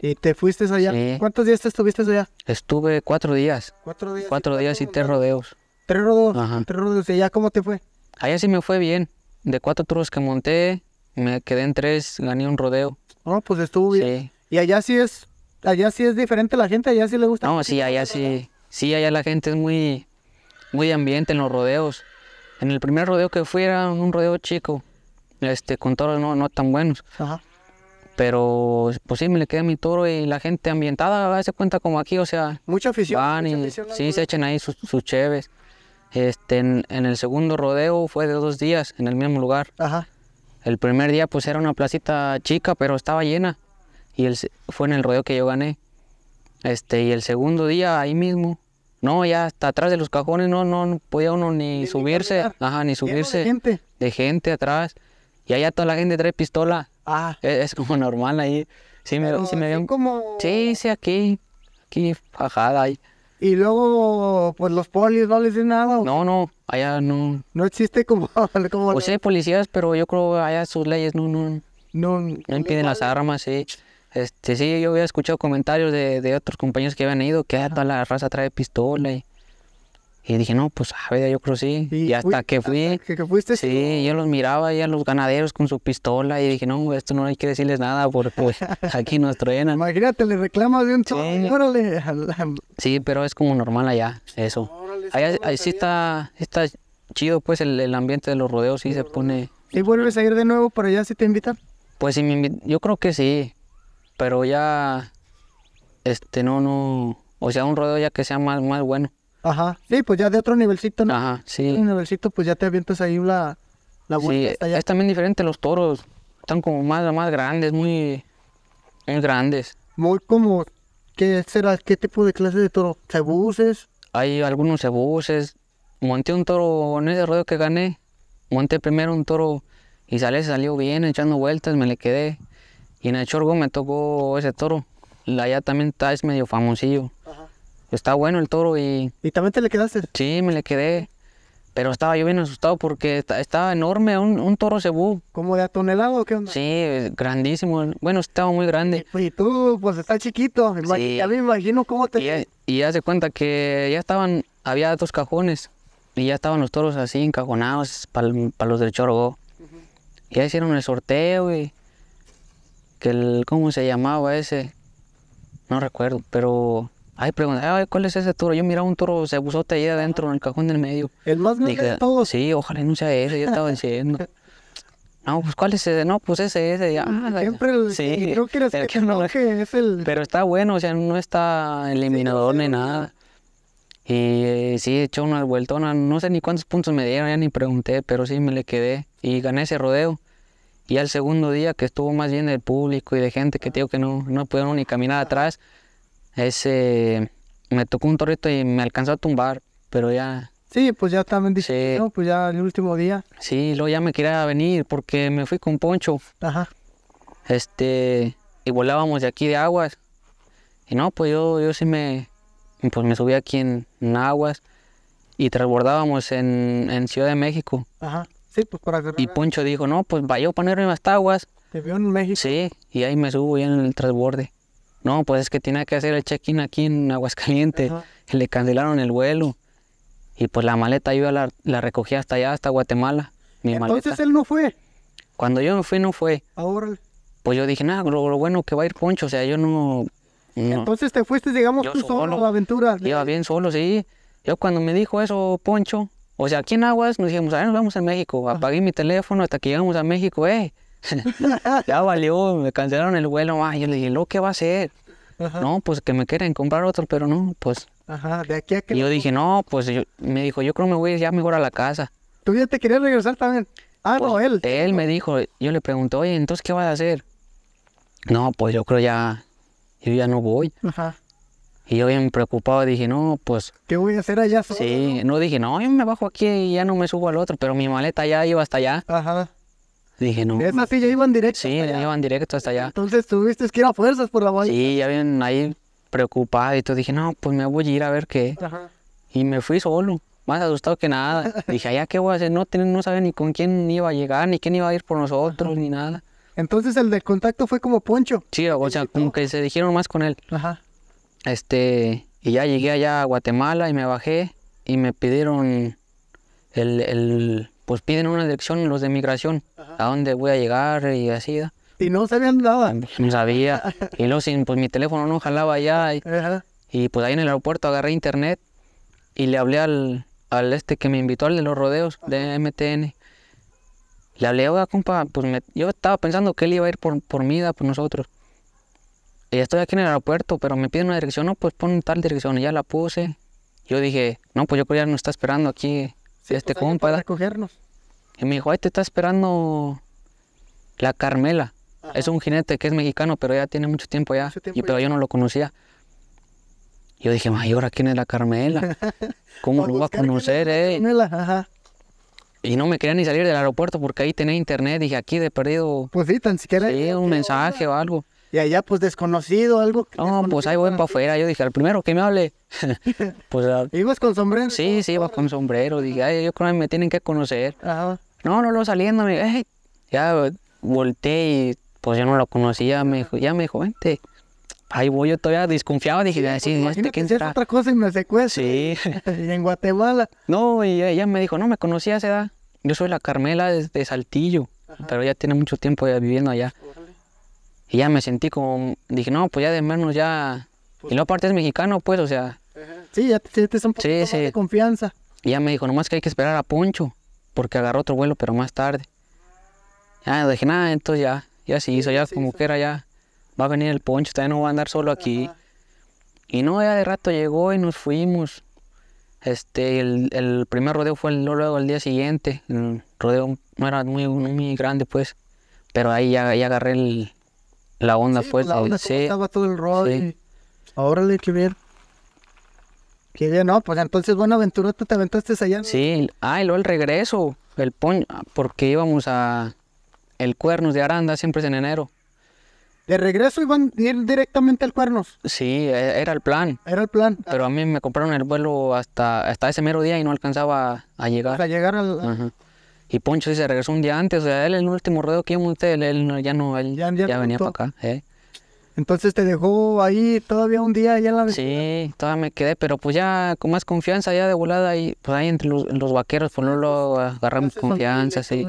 ¿Y te fuiste allá? Sí. ¿Cuántos días te estuviste allá? Estuve cuatro días. ¿Cuatro días? Cuatro días y tres rodeos. ¿Tres rodeos? Ajá. ¿Tres rodeos? ¿Y allá cómo te fue? Allá sí me fue bien. De cuatro toros que monté, me quedé en tres, gané un rodeo. No, pues estuvo bien. Sí. ¿Y allá sí es allá sí es diferente la gente? ¿Allá sí le gusta? No, sí, allá sí. Sí, allá la gente es muy muy ambiente en los rodeos. En el primer rodeo que fui era un rodeo chico, este, con toros no, no tan buenos. Pero pues sí, me mi toro y la gente ambientada se cuenta como aquí, o sea. Mucha afición. Van sí, se echen ahí sus, cheves. Este, en, el segundo rodeo fue de dos días, en el mismo lugar. Ajá. El primer día pues era una placita chica, pero estaba llena. Y fue en el rodeo que yo gané. Este, y el segundo día ahí mismo, no, ya hasta atrás de los cajones no, no, podía uno ni, subirse, ajá, ni subirse. De gente. de gente. atrás. Y allá toda la gente trae pistola. Ah. E, es, como normal ahí. Sí, me, sí Sí, sí, aquí, aquí, fajada ahí. Y luego, pues los polis no les dicen nada. No, no, allá no. No existe como. como pues sí policías, pero yo creo allá sus leyes no. No, no, impiden las armas, sí. Este, sí, yo había escuchado comentarios de, de otros compañeros que habían ido, que ah, toda la raza trae pistola y, y dije, no, pues a ver, yo creo sí. Y, hasta que fui. Hasta que, fuiste? Sí, yo los miraba a los ganaderos con su pistola y dije, no, esto no hay que decirles nada porque pues, aquí nos truenan. Imagínate, le reclamas de un sí. órale. sí, pero es como normal allá, eso. ahí allá sí está, está chido, pues el, el, ambiente de los rodeos sí, se pone. ¿Y vuelves a ir de nuevo para allá si te invitan? Pues sí, yo creo que sí pero ya, este, no, no, o sea, un rodeo ya que sea más, más bueno. Ajá, sí, pues ya de otro nivelcito, ¿no? Ajá, sí. un nivelcito, pues ya te avientas ahí la, la vuelta. Sí, es también diferente los toros, están como más, más grandes, muy, grandes. Muy como, ¿qué será? ¿Qué tipo de clase de toro? ¿Cebuses? Hay algunos cebuses. Monté un toro en ese rodeo que gané, monté primero un toro y sale, salió bien, echando vueltas, me le quedé. Y en el Chorgo me tocó ese toro. Allá también está, es medio famosillo. Está bueno el toro y... ¿Y también te le quedaste? Sí, me le quedé. Pero estaba yo bien asustado porque estaba enorme, un, toro cebú. ¿Como de atonelado o qué onda? Sí, grandísimo. Bueno, estaba muy grande. Y, pues, tú, pues está chiquito. Ya me imagino cómo te... Y, ya se cuenta que ya estaban, había dos cajones. Y ya estaban los toros así encajonados para los del Chorgo. Ya hicieron el sorteo y que el, ¿cómo se llamaba ese? No recuerdo, pero Ay, pregunté, ay, ¿cuál es ese toro? Yo miraba un toro se buzote ahí adentro en el cajón del medio. ¿El más grande de todos? Sí, ojalá no sea ese, yo estaba diciendo. No, pues ¿cuál es ese? No, pues ese, ese. Ah, Siempre el, sí, creo que, era este que, que es el... Pero está bueno, o sea, no está eliminador ni nada. Y eh, sí, echó una vueltona, no sé ni cuántos puntos me dieron, ya ni pregunté, pero sí me le quedé. Y gané ese rodeo. Y al segundo día que estuvo más bien el público y de gente que tengo que no, no pudieron ni caminar atrás, ese, me tocó un torrito y me alcanzó a tumbar, pero ya... Sí, pues ya también dije, sí. pues ya el último día. Sí, luego ya me quería venir porque me fui con Poncho. Ajá. Este, y volábamos de aquí de Aguas. Y no, pues yo, yo sí me, pues me subí aquí en, Aguas y transbordábamos en, en Ciudad de México. Ajá. Pues, y Poncho dijo, no, pues vaya a ponerme las aguas. Te vio en México. Sí, y ahí me subo ya en el transborde. No, pues es que tenía que hacer el check-in aquí en Aguascalientes. le cancelaron el vuelo. Y pues la maleta yo la, recogí hasta allá, hasta Guatemala. Mi Entonces él no fue. Cuando yo me fui, no fue. Ahora. Pues yo dije, nada, lo, bueno que va a ir Poncho, o sea, yo no. Entonces te fuiste, digamos, tú solo, solo a la aventura. Iba ¿eh? bien solo, sí. Yo cuando me dijo eso, Poncho, o sea, aquí en Aguas nos dijimos, a nos vamos a México. Apagué mi teléfono hasta que llegamos a México, eh. ya valió, me cancelaron el vuelo. Ah, yo le dije, ¿lo qué va a hacer? No, pues que me quieren comprar otro, pero no, pues. Ajá, de aquí a que. Y yo dije, no, pues me dijo, yo creo que me voy ya mejor a la casa. ¿Tú ya te querías regresar también? Ah, no, pues, él. Él me dijo, yo le pregunté, oye, entonces, ¿qué vas a hacer? No, pues yo creo ya, yo ya no voy. Ajá. Y yo bien preocupado dije, no, pues... ¿Qué voy a hacer allá solo? Sí, no dije, no, yo me bajo aquí y ya no me subo al otro, pero mi maleta ya iba hasta allá. Ajá. Dije, no. es así ya iban directo. Sí, ya iban directo hasta allá. Entonces tuviste que ir a fuerzas por la valla. Sí, ya bien ahí preocupado y todo. Dije, no, pues me voy a ir a ver qué. Ajá. Y me fui solo, más asustado que nada. dije, allá qué voy a hacer, no, no sabía ni con quién iba a llegar, ni quién iba a ir por nosotros, ni nada. Entonces el de contacto fue como Poncho. Sí, o sea, como que se dijeron más con él. Ajá. Este, y ya llegué allá a Guatemala y me bajé y me pidieron el, el pues piden una dirección los de migración, a dónde voy a llegar y así. Y no sabían nada. No sabía. y luego sin, pues mi teléfono no jalaba allá. Y, pues ahí en el aeropuerto agarré internet y le hablé al, este que me invitó al de los rodeos de MTN. Le hablé, oiga, compa, pues yo estaba pensando que él iba a ir por, por por nosotros ya estoy aquí en el aeropuerto, pero me piden una dirección, no, pues pon tal dirección, y ya la puse. Yo dije, no, pues yo creo que ya está esperando aquí este pues compa. Para recogernos. Y me dijo, ay, te está esperando la Carmela. Es un jinete que es mexicano, pero ya tiene mucho tiempo ya, y, pero yo no lo conocía. Yo dije, ¿y ahora quién es la Carmela? ¿Cómo lo voy a conocer, eh? Carmela, ajá. Y no me quería ni salir del aeropuerto porque ahí tenía internet. Dije, aquí de perdido. Pues sí, tan siquiera. Sí, un mensaje o algo. Y allá, pues desconocido, algo. no, pues ahí voy para afuera. Yo dije, al primero que me hable. pues, ah, ¿Ibas con sombrero? Sí, sí, iba con sombrero. Dije, Ay, yo creo que me tienen que conocer. No, no, lo saliendo. Me, Ya volteé y pues yo no lo conocía. Me ya me dijo, vente. Ahí voy, yo todavía desconfiado. Dije, sí, pues, este otra cosa y me secuestro. Sí. en Guatemala. No, y ella me dijo, no, me conocía a esa edad. Yo soy la Carmela de, Saltillo. Pero ya tiene mucho tiempo viviendo allá. Y ya me sentí como, dije, no, pues ya de menos ya... Y no aparte es mexicano, pues, o sea... Sí, ya te son de confianza. Y ya me dijo, nomás que hay que esperar a Poncho, porque agarró otro vuelo, pero más tarde. Ya dije, nada, entonces ya, ya se hizo, ya como que era ya, va a venir el Poncho, todavía no va a andar solo aquí. Y no, ya de rato llegó y nos fuimos. Este, el, primer rodeo fue el, luego el día siguiente. El rodeo no era muy, muy grande, pues. Pero ahí ya, ya agarré el, la onda, sí, pues. La onda, sí. Estaba todo el rol. Sí. Ahora le que ver. bien, no, pues entonces buena aventura tú te aventaste allá. Sí, ah, y luego el regreso, el puño, porque íbamos a el Cuernos de Aranda, siempre es en enero. ¿De regreso iban a ir directamente al Cuernos? Sí, e, era el plan. Era el plan. Pero a mí me compraron el vuelo hasta, hasta ese mero día y no alcanzaba a llegar. Para pues, llegar al... Y Poncho sí se regresó un día antes, o sea, él en el último rodeo que íbamos, él, él ya no, él ya, venía para acá. Eh. Entonces te dejó ahí todavía un día allá en la vi. Sí, todavía me quedé, pero pues ya con más confianza ya de volada y pues ahí entre los, vaqueros pues no lo agarramos confianza sí,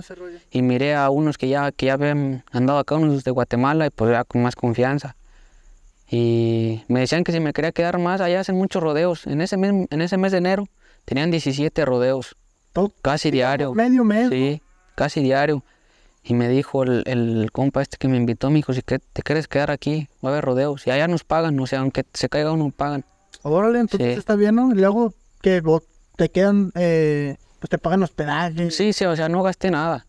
y miré a unos que ya que habían andado acá unos de Guatemala y pues ya con más confianza. Y me decían que si me quería quedar más allá hacen muchos rodeos. En ese en ese mes de enero tenían 17 rodeos casi diario. Medio medio? Sí, casi diario. Y me dijo el, el, compa este que me invitó, mi hijo, si que te quieres quedar aquí, va a haber rodeos. Y allá nos pagan, o sea, aunque se caiga uno, pagan. Órale, entonces está bien, ¿no? Y luego que te quedan, eh, pues te pagan hospedaje. Sí, sí, o sea, no gaste nada.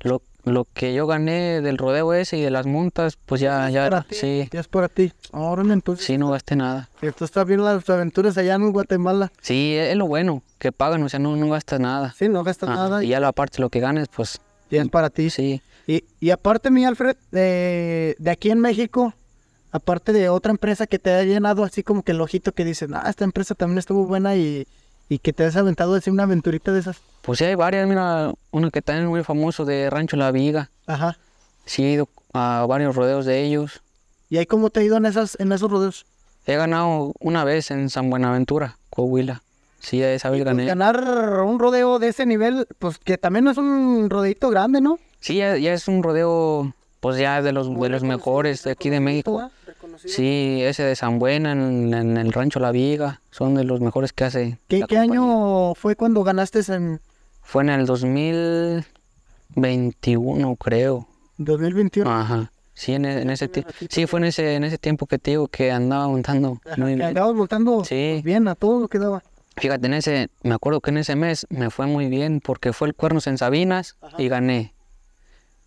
Lo lo que yo gané del rodeo ese y de las montas, pues ya, ya, sí. Ya es para ti. Ahora entonces. Sí, no gasté nada. Y tú estás viendo las aventuras allá en Guatemala. Sí, es lo bueno, que pagan, o sea, no, no gastas nada. Sí, no gastas nada. Y ya la parte, lo que ganes, pues. Ya es para ti. Sí. Y, y aparte, mi Alfred, eh, de, aquí en México, aparte de otra empresa que te ha llenado así como que el ojito que dices, ah, esta empresa también estuvo buena y ¿Y que te has aventado a hacer una aventurita de esas? Pues sí, hay varias. Mira, uno que también es muy famoso de Rancho La Viga. Ajá. Sí, he ido a varios rodeos de ellos. ¿Y ahí cómo te ha ido en, esas, en esos rodeos? He ganado una vez en San Buenaventura, Coahuila. Sí, esa vez pues gané. Ganar un rodeo de ese nivel, pues que también no es un rodeito grande, ¿no? Sí, ya es un rodeo pues ya de los, de los mejores de aquí de México. Sí, ese de San Buena, en, el Rancho La Viga, son de los mejores que hace. ¿Qué, año fue cuando ganaste en...? Fue en el 2021, creo. ¿2021? Ajá. Sí, en, e, ese Sí, fue en ese, en ese tiempo que te digo que andaba montando. andabas montando bien a todo lo que daba. Fíjate, en ese, me acuerdo que en ese mes me fue muy bien porque fue el Cuernos en Sabinas y gané.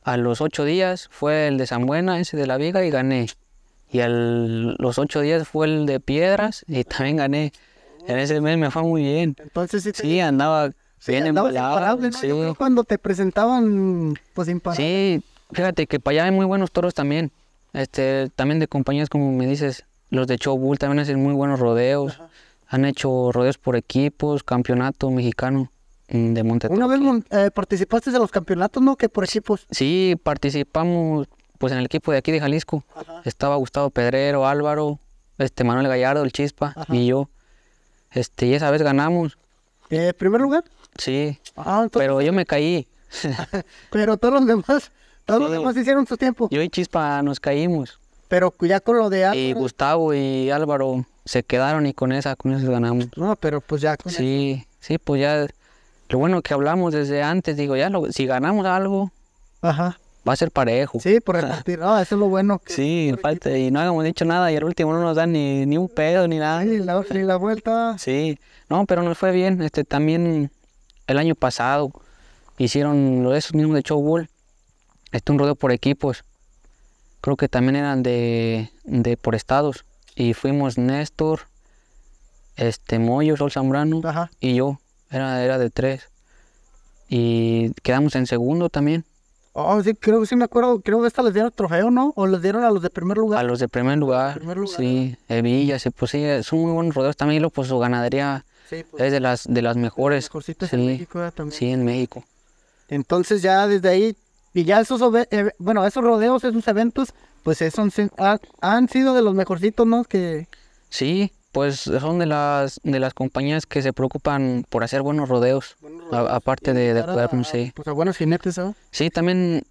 A los ocho días fue el de San Buena, ese de la viga, y gané. Y a los ocho días fue el de piedras y también gané. En ese mes me fue muy bien. Entonces sí, andaba bien embalado. Cuando te presentaban, pues imparable. Sí, fíjate que para allá hay muy buenos toros también. Este, también de compañías como me dices, los de Chobull también hacen muy buenos rodeos. Han hecho rodeos por equipos, campeonato mexicano. Mm, de Una vez eh, participaste de los campeonatos, ¿no? Que por equipos. Pues. Sí, participamos pues en el equipo de aquí de Jalisco. Estaba Gustavo Pedrero, Álvaro, este Manuel Gallardo, el Chispa y yo. Este, y esa vez ganamos. ¿Eh, ¿Primer lugar? Sí. Ah, pero yo me caí. pero todos los demás, todos los demás hicieron su tiempo. Yo y Chispa nos caímos. Pero ya con lo de Y Gustavo y Álvaro se quedaron y con esa, con eso ganamos. No, pero pues ya Sí, sí, pues ya lo bueno que hablamos desde antes, digo, ya si ganamos algo, va a ser parejo. Sí, por repartir, partido, ah, eso es lo bueno. Que sí, falta, y no hagamos dicho nada, y al último no nos dan ni, un pedo, ni nada. Ni la, vuelta. Sí, no, pero nos fue bien, este, también el año pasado hicieron lo de esos mismos de show bull este, un rodeo por equipos, creo que también eran de, de por estados, y fuimos Néstor, este, Moyo, Sol Zambrano, y yo era, de tres. Y quedamos en segundo también. Oh, sí, creo que sí me acuerdo. Creo que esta les dieron trofeo, ¿no? ¿O les dieron a los de primer lugar? A los de primer lugar. sí, Evilla, ¿eh? eh, sí, pues sí, son muy buenos rodeos. También lo, pues su ganadería pues. es de las, de las mejores. sí, en México ¿eh? también. Sí, en México. Entonces ya desde ahí, y ya esos, bueno, esos rodeos, esos eventos, pues esos han sido de los mejorcitos, ¿no? Que... Sí, pues son de las, de las compañías que se preocupan por hacer buenos rodeos, aparte de, de pues, sí. Pues buenos jinetes, ¿sabes? Sí, también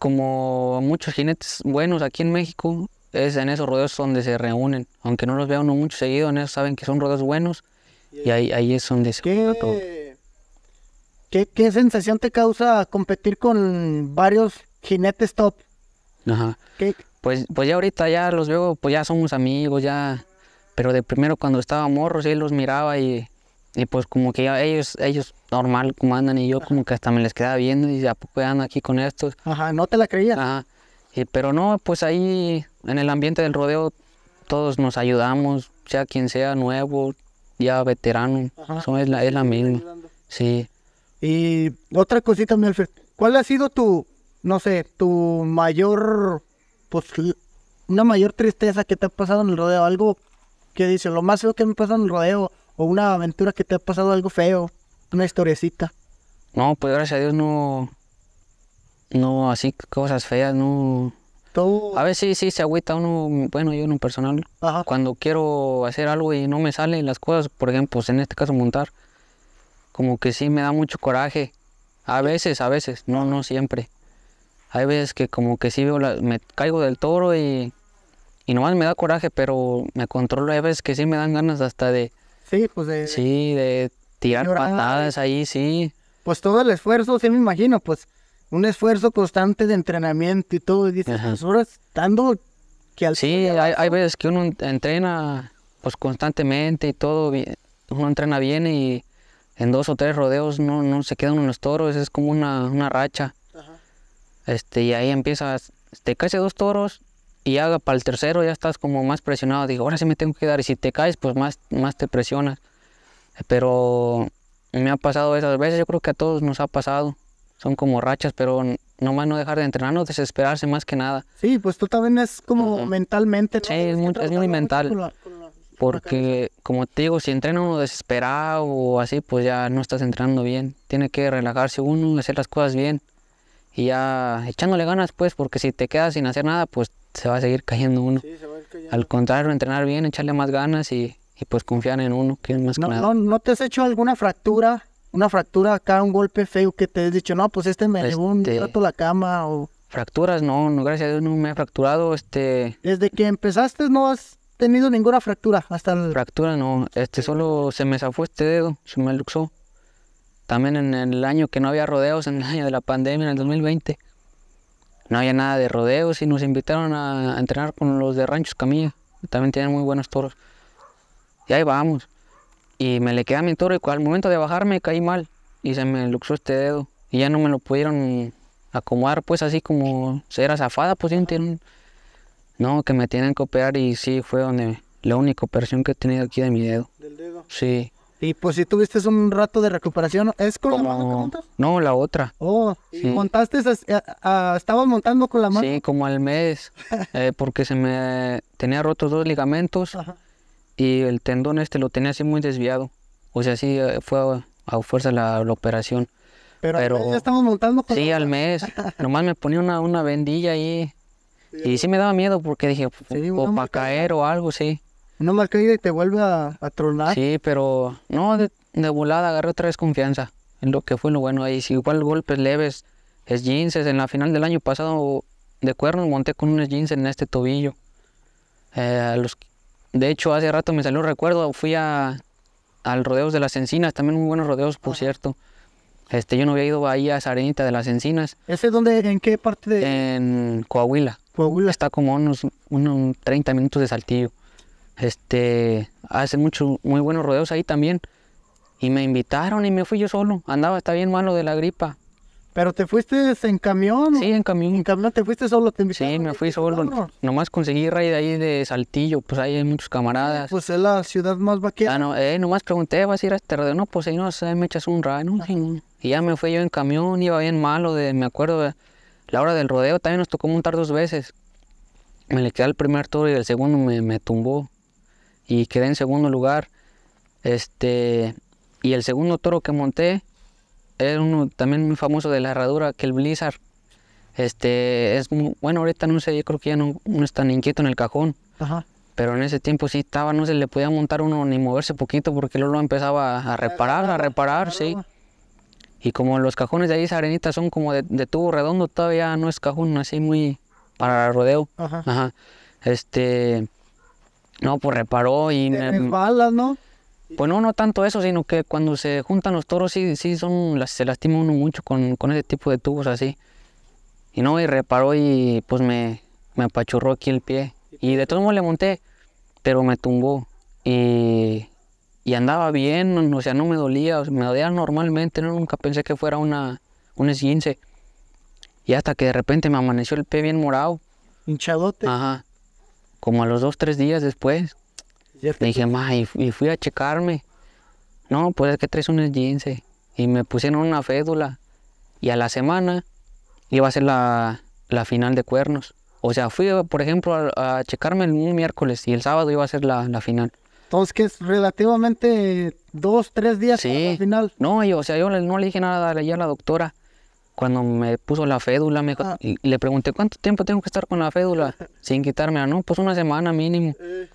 como muchos jinetes buenos aquí en México, es en esos rodeos donde se reúnen. Aunque no los vea uno mucho seguido, en saben que son rodeos buenos y ahí, ahí es donde se ¿Qué, ¿Qué, sensación te causa competir con varios jinetes top? Ajá. Pues, pues ya ahorita ya los veo, pues ya somos amigos, ya pero de primero cuando estaba morro, sí los miraba y, pues como que ellos, ellos normal como andan y yo como que hasta me les quedaba viendo y a poco andan aquí con estos. Ajá, no te la creía Ajá. pero no, pues ahí en el ambiente del rodeo todos nos ayudamos, sea quien sea nuevo, ya veterano, es la, es la misma. Sí. Y otra cosita, mi Alfred, ¿cuál ha sido tu, no sé, tu mayor, pues, una mayor tristeza que te ha pasado en el rodeo? Algo ¿Qué dice lo más feo que me pasa en el rodeo o una aventura que te ha pasado algo feo, una historiecita. No, pues gracias a Dios no. No, así cosas feas, no. A veces sí, sí se agüita uno, bueno, yo en un personal. Cuando quiero hacer algo y no me salen las cosas, por ejemplo, pues en este caso montar, como que sí me da mucho coraje. A veces, a veces, no, no siempre. Hay veces que como que sí veo, me caigo del toro y y nomás me da coraje, pero me controlo. Hay veces que sí me dan ganas hasta de. Sí, pues de. Sí, de tirar patadas ahí, sí. Pues todo el esfuerzo, sí me imagino, pues un esfuerzo constante de entrenamiento y todo. Y dices, pues horas dando que al. Sí, hay, veces que uno entrena pues constantemente y todo. Uno entrena bien y en dos o tres rodeos no, no se quedan unos toros, es como una, racha. Este, y ahí empiezas, te caes casi dos toros, y haga para el tercero ya estás como más presionado, digo, ahora sí me tengo que dar, y si te caes, pues más, más te presionas. Pero me ha pasado esas veces, yo creo que a todos nos ha pasado, son como rachas, pero nomás no dejar de entrenar, no desesperarse más que nada. Sí, pues tú también es como mentalmente. Sí, es, muy, mental. porque, como te digo, si entrena uno desesperado o así, pues ya no estás entrenando bien. Tiene que relajarse uno, hacer las cosas bien. Y ya echándole ganas, pues, porque si te quedas sin hacer nada, pues se va a seguir cayendo uno. Al contrario, entrenar bien, echarle más ganas y, pues confiar en uno, que es más no, No, ¿No te has hecho alguna fractura? Una fractura acá, un golpe feo que te has dicho, no, pues este me este llevó un rato la cama o... Fracturas, no, no, gracias a Dios no me he fracturado, este... Desde que empezaste no has tenido ninguna fractura hasta el... Fractura no, este solo se me zafó este dedo, se me luxó. También en el año que no había rodeos, en el año de la pandemia, en el 2020, no había nada de rodeos y nos invitaron a, entrenar con los de Ranchos Camilla. También tienen muy buenos toros. Y ahí vamos. Y me le queda mi toro y al momento de bajarme caí mal y se me luxó este dedo. Y ya no me lo pudieron acomodar, pues así como se era zafada, pues no No, que me tienen que operar y sí, fue donde la única operación que he tenido aquí de mi dedo. ¿Del dedo? Sí. Y pues si tuviste un rato de recuperación, ¿es con la mano que montas? No, la otra. Oh, ¿y ¿montaste? Eh, estaba ¿Estabas montando con la mano? Sí, como al mes, eh, porque se me tenía rotos dos ligamentos y el tendón este lo tenía así muy desviado. O sea, sí eh, fue a, fuerza la, operación. Pero, ya estamos montando con Sí, al mes. Nomás me ponía una, una vendilla ahí. y sí me daba miedo porque dije, o para caer o algo, sí. No mal caído y te vuelve a, a tronar. Sí, pero no, de, de, volada agarré otra vez confianza en lo que fue lo bueno. Ahí, si igual golpes leves, es jeans. En la final del año pasado de cuerno monté con unos jeans en este tobillo. Eh, los, de hecho, hace rato me salió un recuerdo, fui a, al Rodeos de las Encinas, también muy buenos rodeos, por cierto. Este, yo no había ido ahí a arenita de las Encinas. ¿Ese es donde, en qué parte de...? En Coahuila. Coahuila. Está como unos, unos 30 minutos de Saltillo. Este, hacen muchos muy buenos rodeos ahí también. Y me invitaron y me fui yo solo. Andaba, está bien malo de la gripa. ¿Pero te fuiste en camión? Sí, en camión. ¿En camión te fuiste solo? Te invitaron, sí, me fui solo. Nomás conseguí raíz ahí de Saltillo, pues ahí hay muchos camaradas. Pues es la ciudad más vaquera. Ah, no, eh, nomás pregunté, ¿vas a ir a este rodeo? No, pues ahí no sé, me echas un rayo. Y ya me fui yo en camión, iba bien malo, de, me acuerdo, la hora del rodeo también nos tocó montar dos veces. Me le quedé el primer toro y el segundo me tumbó y quedé en segundo lugar. Este, y el segundo toro que monté es uno también muy famoso de la herradura, que el Blizzard. Este, es muy, bueno, ahorita no sé, yo creo que ya no, es tan inquieto en el cajón. Ajá. Pero en ese tiempo sí estaba, no se le podía montar uno ni moverse poquito porque luego lo empezaba a reparar, a reparar, sí. Y como los cajones de ahí, esa arenita son como de, tubo redondo, todavía no es cajón, así muy para rodeo. Ajá. Este, no, pues reparó y... Me, balas, ¿no? Pues no, no tanto eso, sino que cuando se juntan los toros sí, sí son, se lastima uno mucho con, con ese tipo de tubos así. Y no, y reparó y pues me, me apachurró aquí el pie. Y de todos modos le monté, pero me tumbó. Y, y andaba bien, o sea, no me dolía, me dolía normalmente, no, nunca pensé que fuera una, un esguince. Y hasta que de repente me amaneció el pie bien morado. Hinchadote. Ajá. Como a los dos, tres días después, le dije, ma, y, fui a checarme. No, pues es que traes un esguince. Y me pusieron una fédula. Y a la semana iba a ser la, final de cuernos. O sea, fui, por ejemplo, a, checarme el miércoles y el sábado iba a ser la, final. Entonces, que es relativamente dos, tres días para la final. No, o sea, yo no le dije nada a la doctora cuando me puso la fédula, me, ah. y le pregunté cuánto tiempo tengo que estar con la fédula sin quitármela, no, pues una semana mínimo.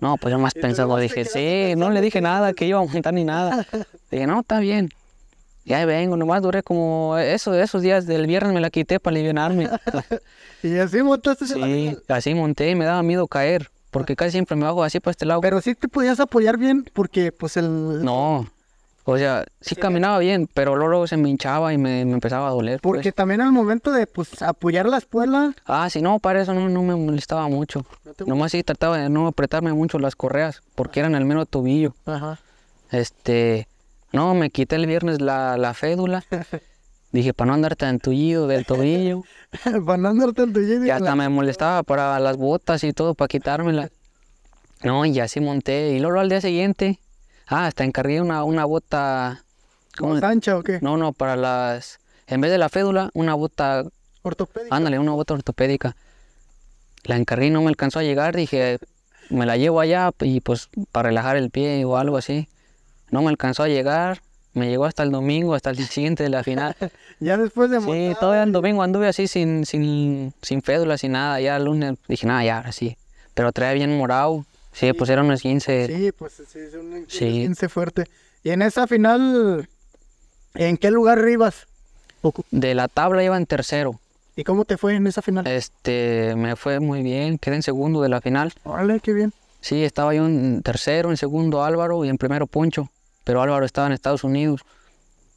No, pues yo más pensado, dije, sí, no le dije nada, que iba a aumentar ni nada. Dije, no, está bien. Y ahí vengo, nomás duré como eso, esos días del viernes me la quité para aliviarme. ¿Y así montaste? Sí, así monté y me daba miedo caer, porque ah. casi siempre me hago así por este lado. Pero sí te podías apoyar bien, porque pues el... No, o sea, sí caminaba bien, pero luego se me hinchaba y me, empezaba a doler. Pues. Porque también al momento de pues, apoyar las espuela. Ah, sí, no, para eso no, no me molestaba mucho. No Nomás sí trataba de no apretarme mucho las correas, porque ah. eran el mero tobillo. Ajá. Este, no, me quité el viernes la, la fédula. Dije, para no andarte tan tullido del tobillo. para no andarte tan tullido. Y hasta me molestaba para las botas y todo, para quitármela. No, y así monté. Y luego al día siguiente Ah, hasta encargué una, una bota... ¿Cómo? cancha o qué? No, no, para las... En vez de la fédula, una bota... Ortopédica. Ándale, una bota ortopédica. La encargué y no me alcanzó a llegar. Dije, me la llevo allá y pues para relajar el pie o algo así. No me alcanzó a llegar. Me llegó hasta el domingo, hasta el siguiente de la final. ya después de Sí, todavía el ¿eh? domingo anduve así sin, sin, sin fédula, sin nada. Ya el lunes dije, nada, ya así, Pero trae bien morado, Sí, pues era un 15. Sí, pues sí, es un esguince fuerte. Y en esa final, ¿en qué lugar ibas? De la tabla iba en tercero. ¿Y cómo te fue en esa final? Este, me fue muy bien, quedé en segundo de la final. Vale, qué bien. Sí, estaba yo en tercero, en segundo Álvaro y en primero Poncho, pero Álvaro estaba en Estados Unidos.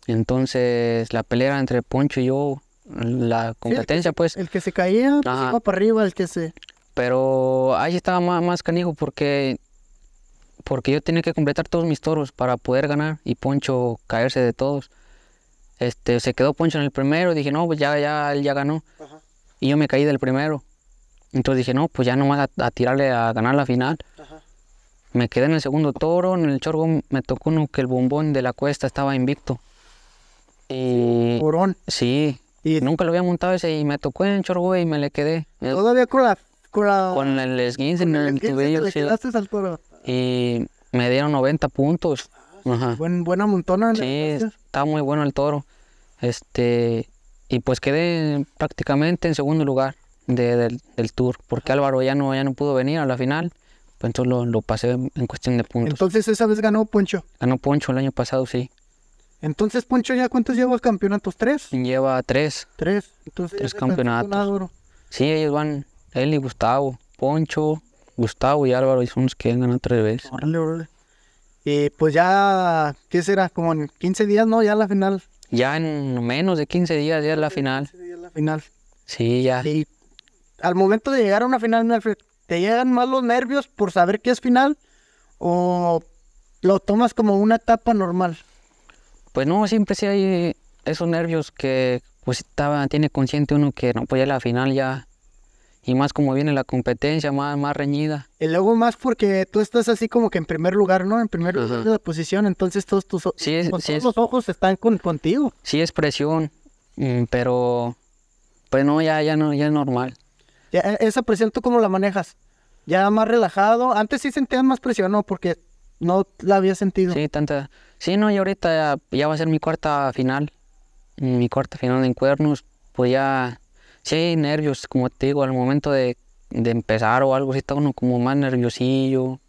Entonces, la pelea entre Poncho y yo, la competencia, pues. El que se caía, pues, iba para arriba, el que se. Pero ahí estaba más, más canijo porque, porque yo tenía que completar todos mis toros para poder ganar y Poncho caerse de todos. Este, se quedó Poncho en el primero, dije, no, pues ya, ya, él ya ganó. Y yo me caí del primero. Entonces dije, no, pues ya no a, a tirarle a ganar la final. Me quedé en el segundo toro, en el chorgo me tocó uno que el bombón de la cuesta estaba invicto. Y... Sí. ¿Y? Nunca lo había montado ese y me tocó en el chorgo y me le quedé. Todavía con con, el esguince en el, tobillo. Sí. Y me dieron 90 puntos. buena montona. Sí, estaba muy bueno el toro. Este, y pues quedé prácticamente en segundo lugar del, tour, porque Álvaro ya no, ya no pudo venir a la final, pues entonces lo, pasé en cuestión de puntos. Entonces esa vez ganó Poncho. Ganó Poncho el año pasado, sí. Entonces Poncho ya cuántos lleva campeonatos, tres. Lleva tres. Tres, entonces tres campeonatos. Sí, ellos van él y Gustavo, Poncho, Gustavo y Álvaro, y son los que vengan otra tres Órale, órale. Eh, pues ya, ¿qué será? Como en 15 días, ¿no? Ya la final. Ya en menos de 15 días ya es la final. Sí, ya. Y al momento de llegar a una final, ¿te llegan más los nervios por saber que es final o lo tomas como una etapa normal? Pues no, siempre sí hay esos nervios que pues estaba, tiene consciente uno que no, pues ya la final ya y más como viene la competencia, más, más reñida. Y luego más porque tú estás así como que en primer lugar, ¿no? En primer lugar de la posición, entonces todos tus ojos, ojos están con, contigo. Sí es presión, mm, pero pues no, ya, ya no, ya es normal. Ya, e, esa presión tú cómo la manejas? Ya más relajado, antes sí sentías más presión, ¿no? Porque no la había sentido. Sí, tanta. Sí, no, y ahorita ya, ya va a ser mi cuarta final, mi cuarta final en cuernos, pues ya Sí, nervios, como te digo, al momento de, empezar o algo, sí está uno como más nerviosillo.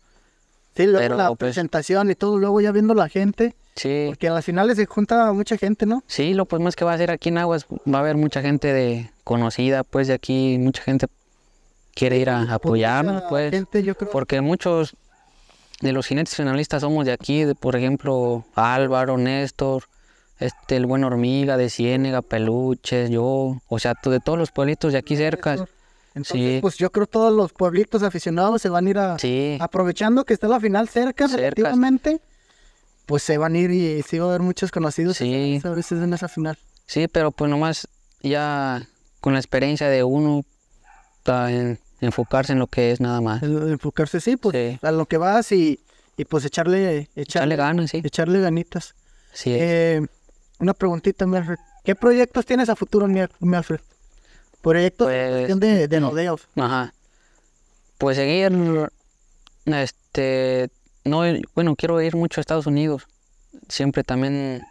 Sí, la pues presentación y todo, luego ya viendo la gente. Sí. Porque a las finales se junta mucha gente, ¿no? Sí, lo pues más que va a ser aquí en Aguas, va a haber mucha gente de conocida, pues de aquí, mucha gente quiere ir a apoyarnos, pues. Porque muchos de los jinetes finalistas somos de aquí, de, por ejemplo, Álvaro, Néstor, este, el Buen Hormiga, de Ciénega, Peluches, yo, o sea, de todos los pueblitos de aquí cerca. Entonces, sí. pues yo creo todos los pueblitos aficionados se van a ir a, aprovechando que está la final cerca, efectivamente. pues se van a ir y sí va a haber muchos conocidos sí. en esa final. Sí, pero pues nomás ya con la experiencia de uno, enfocarse en lo que es nada más. Enfocarse, sí, pues a lo que vas y, y pues echarle, echarle, ganas, sí. Echarle ganitas. Sí. Eh, una preguntita, ¿Qué proyectos tienes a futuro, mi Proyectos pues, de, rodeos? Eh, ajá. Pues seguir, este, no, bueno, quiero ir mucho a Estados Unidos. Siempre también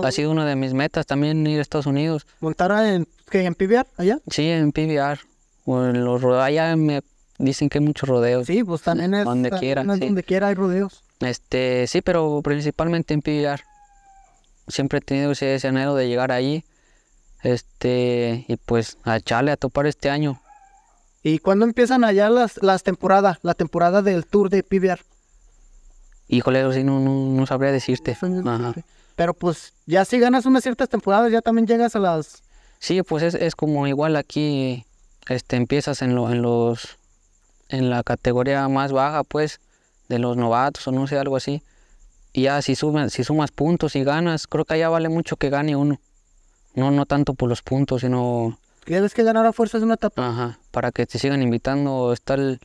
ha, sido una de mis metas también ir a Estados Unidos. ¿Montar en, en PBR allá? Sí, en PBR. O en los, allá me dicen que hay muchos rodeos. Sí, pues también en donde quiera. Donde quiera hay rodeos. Este, sí, pero principalmente en PBR siempre he tenido ese, anhelo de llegar ahí este y pues a echarle a topar este año. ¿Y cuándo empiezan allá las, las temporadas, la temporada del tour de Pibiar? Híjole, no, no, sabría decirte. Pero pues ya si ganas unas ciertas temporadas, ya también llegas a las... Sí, pues es, es como igual aquí, este, empiezas en, lo, en los, en la categoría más baja, pues, de los novatos o no sé, algo así. Y ya si sumas, si sumas puntos y ganas, creo que allá vale mucho que gane uno. No, no tanto por los puntos, sino... Tienes que ganar a es una etapa. Ajá, para que te sigan invitando. Está el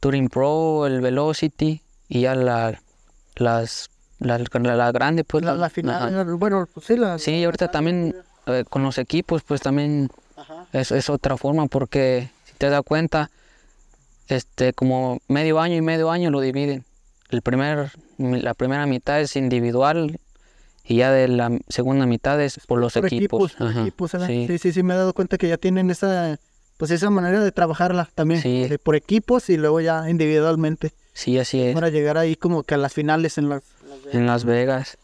Touring Pro, el Velocity y ya la, las la, grande, pues. La, final, bueno, pues sí, la... Sí, ahorita también eh, con los equipos, pues también es, es, otra forma, porque si te das cuenta, este, como medio año y medio año lo dividen el primer, la primera mitad es individual y ya de la segunda mitad es por los equipos. sí. sí. sí, me he dado cuenta que ya tienen esa, pues esa manera de trabajarla también. Eh, por equipos y luego ya individualmente. Sí, así es. Para llegar ahí como que a las finales en Las, en las Vegas.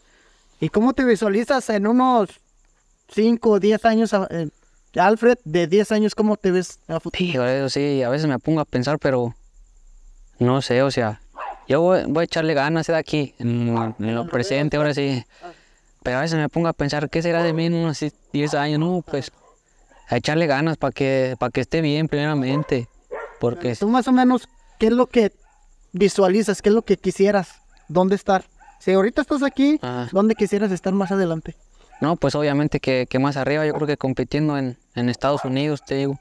¿Y cómo te visualizas en unos 5 o 10 años, eh, Alfred, de 10 años, cómo te ves a futuro? Sí, sí, a veces me pongo a pensar, pero no sé, o sea, yo voy, a echarle ganas de aquí, en, ah. lo ah, presente, ahora sí. Ah. Pero a veces me pongo a pensar, ¿qué será de mí en unos 10 años? No, pues a echarle ganas para que, que esté bien primeramente. Porque... Tú más o menos, ¿qué es lo que visualizas? ¿Qué es lo que quisieras? ¿Dónde estar? Si ahorita estás aquí, ¿dónde quisieras estar más adelante? No, pues obviamente que, más arriba, yo creo que compitiendo en, en, Estados Unidos, te digo.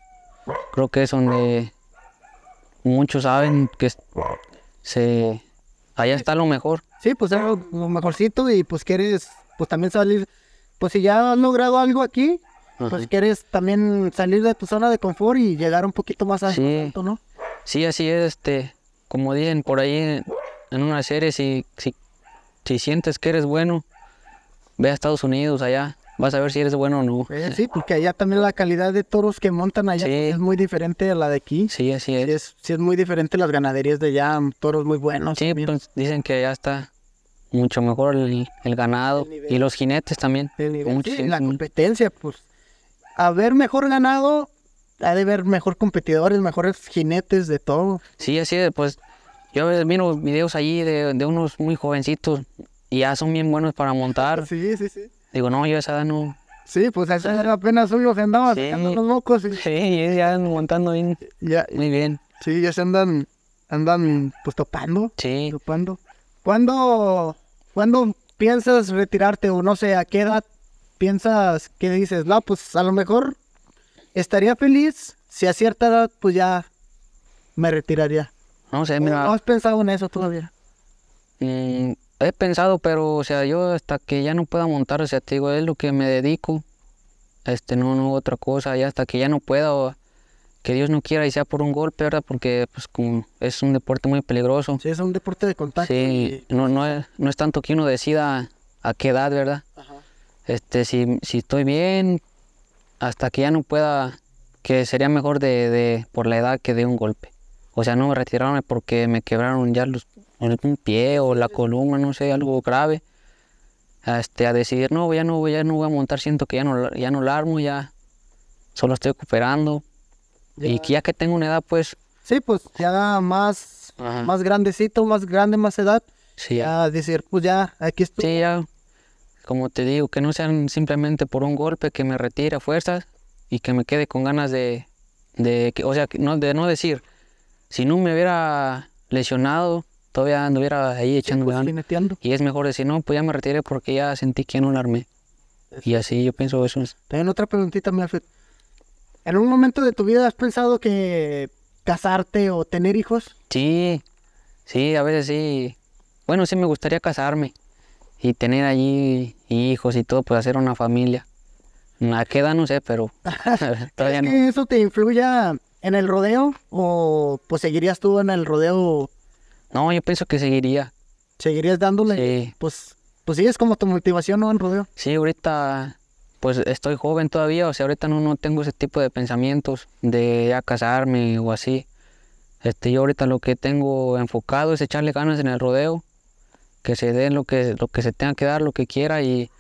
Creo que es donde muchos saben que se, allá está lo mejor. Sí, pues es lo, mejorcito y pues quieres pues también salir, pues si ya has logrado algo aquí, pues quieres también salir de tu zona de confort y llegar un poquito más alto, sí. ¿no? Sí, así es, este, como dicen por ahí en, una serie, si, si sientes que eres bueno, ve a Estados Unidos allá, vas a ver si eres bueno o no. Eh, sí, porque allá también la calidad de toros que montan allá es muy diferente a la de aquí. Sí, así es. Sí es, muy diferente las ganaderías de allá, toros muy buenos. Sí, pues, dicen que allá está mucho mejor el, ganado y los jinetes también. sí, la competencia, pues. ver mejor ganado, ha de haber mejor competidores, mejores jinetes de todo. Sí, así es, pues yo miro videos allí de, de unos muy jovencitos y ya son bien buenos para montar. Sí, sí, sí. Digo, no, yo esa edad no. Sí, pues a esa edad apenas suyo, se andaba los mocos. Sí, ya montando bien. muy bien. Sí, ya se andan, andan pues topando. Sí. Topando. ¿Cuándo, ¿Cuándo piensas retirarte o no sé, a qué edad piensas que dices, no, pues a lo mejor estaría feliz si a cierta edad pues ya me retiraría? No sé, ¿No has pensado en eso todavía? Eh he pensado, pero o sea, yo hasta que ya no pueda montar, o sea, digo, es lo que me dedico. Este, no, no otra cosa, y hasta que ya no pueda, que Dios no quiera y sea por un golpe, ¿verdad? Porque pues como es un deporte muy peligroso. Sí, es un deporte de contacto. Sí, no, no, es, no es tanto que uno decida a qué edad, ¿verdad? Este, si, si estoy bien, hasta que ya no pueda, que sería mejor de, de por la edad que de un golpe. O sea, no me retirarme porque me quebraron ya los, un pie o la columna, no sé, algo grave, este, a decidir, no, ya no, ya no voy a montar, siento que ya no, ya no la armo, ya solo estoy recuperando. Y que ya que tengo una edad, pues... Sí, pues ya más, más grandecito, más grande, más edad. Sí, ya. decir, pues ya, aquí estoy. Sí, ya, como te digo, que no sean simplemente por un golpe que me a fuerzas y que me quede con ganas de, de que, o sea, no, de no decir, si no me hubiera lesionado, todavía anduviera ahí pues, echando weón Y es mejor decir, no, pues ya me retiré porque ya sentí que no armé. Y así yo pienso eso. Es... otra preguntita, mi ¿En algún momento de tu vida has pensado que casarte o tener hijos? Sí, sí, a veces sí. Bueno, sí me gustaría casarme y tener allí hijos y todo, pues hacer una familia. ¿A qué edad no sé, pero eso te influya en el rodeo o pues seguirías tú en el rodeo no, yo pienso que seguiría. ¿Seguirías dándole? Sí. Pues, pues sí, es como tu motivación, ¿no, en rodeo? Sí, ahorita pues estoy joven todavía, o sea, ahorita no, no tengo ese tipo de pensamientos de ya casarme o así. Este, yo ahorita lo que tengo enfocado es echarle ganas en el rodeo, que se den lo que, lo que se tenga que dar, lo que quiera y,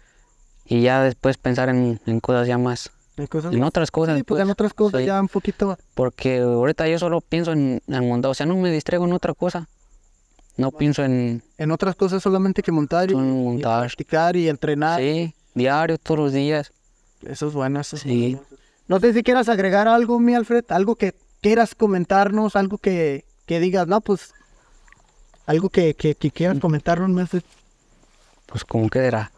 ya después pensar en, cosas ya más. ¿En, cosas? en otras cosas. Sí, pues, pues. en otras cosas ya un poquito. Porque ahorita yo solo pienso en, en el mundo, o sea, no me distraigo en otra cosa. No pienso en... En otras cosas solamente que montar y, practicar y entrenar. Sí, diario, todos los días. Eso es bueno, eso sí. No sé si quieras agregar algo, mi Alfred, algo que quieras comentarnos, algo que, digas, no, pues, algo que, quieras mm. comentarnos, Pues, ¿cómo quedará?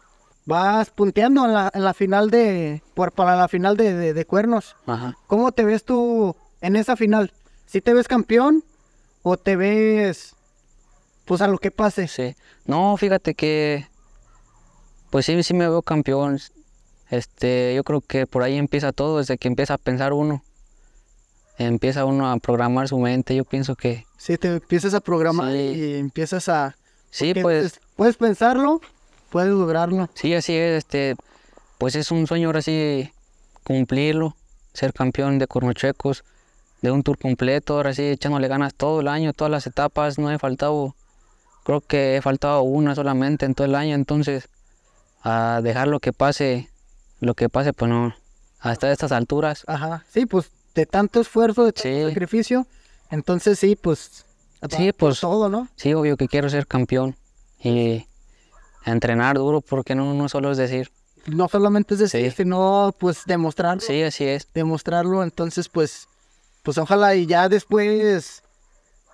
Vas punteando en la, final de, para la final de, cuernos. Ajá. ¿Cómo te ves tú en esa final? ¿Si ¿Sí te ves campeón o te ves pues a lo que pase. Sí. No, fíjate que, pues sí, sí me veo campeón. Este, yo creo que por ahí empieza todo, desde que empieza a pensar uno. Empieza uno a programar su mente, yo pienso que... Sí, te empiezas a programar y empiezas a... Sí, pues... Puedes pensarlo, puedes lograrlo. Sí, así es, este, pues es un sueño ahora sí cumplirlo, ser campeón de cornochecos, de un tour completo, ahora sí echándole ganas todo el año, todas las etapas, no he faltado creo que he faltado una solamente en todo el año, entonces a dejar lo que pase, lo que pase, pues no, hasta estas alturas. Ajá, sí, pues de tanto esfuerzo, de tanto sacrificio, entonces sí, pues, sí, pues todo, ¿no? Sí, obvio que quiero ser campeón y entrenar duro, porque no, no solo es decir. No solamente es decir, sino pues demostrarlo. Sí, así es. Demostrarlo, entonces pues, pues ojalá y ya después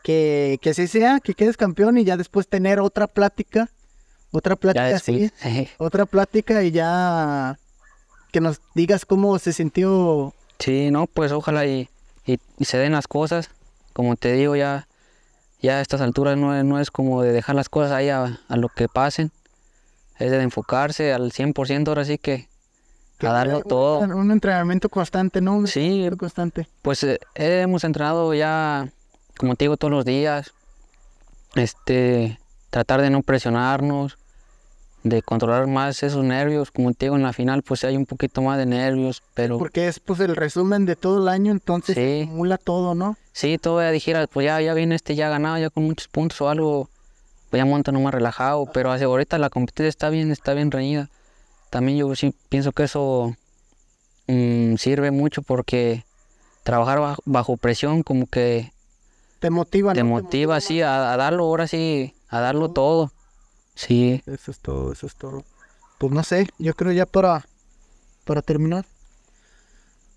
que, así sea, que quedes campeón y ya después tener otra plática, otra plática así, otra plática y ya que nos digas cómo se sintió. Sí, no, pues ojalá y, y, se den las cosas, como te digo, ya, ya a estas alturas no es, como de dejar las cosas ahí a, lo que pasen, es de enfocarse al 100% ahora sí que, a darlo todo. Un entrenamiento constante, ¿no? Un sí, constante. Pues eh, hemos entrenado ya como te digo, todos los días, este, tratar de no presionarnos, de controlar más esos nervios. Como te digo, en la final pues hay un poquito más de nervios, pero... Porque es pues el resumen de todo el año, entonces acumula todo, ¿no? Sí, todo ya dijera, pues ya, ya viene este ya ganado, ya con muchos puntos o algo, pues ya monta más relajado, ah. pero hace ahorita la competencia está bien, está bien reñida. También yo sí pienso que eso mm, sirve mucho porque trabajar bajo presión como que te motiva, Te, motiva, te sí, a, darlo ahora sí, a darlo todo. Sí. Eso es todo, eso es todo. Pues no sé, yo creo ya para, para terminar.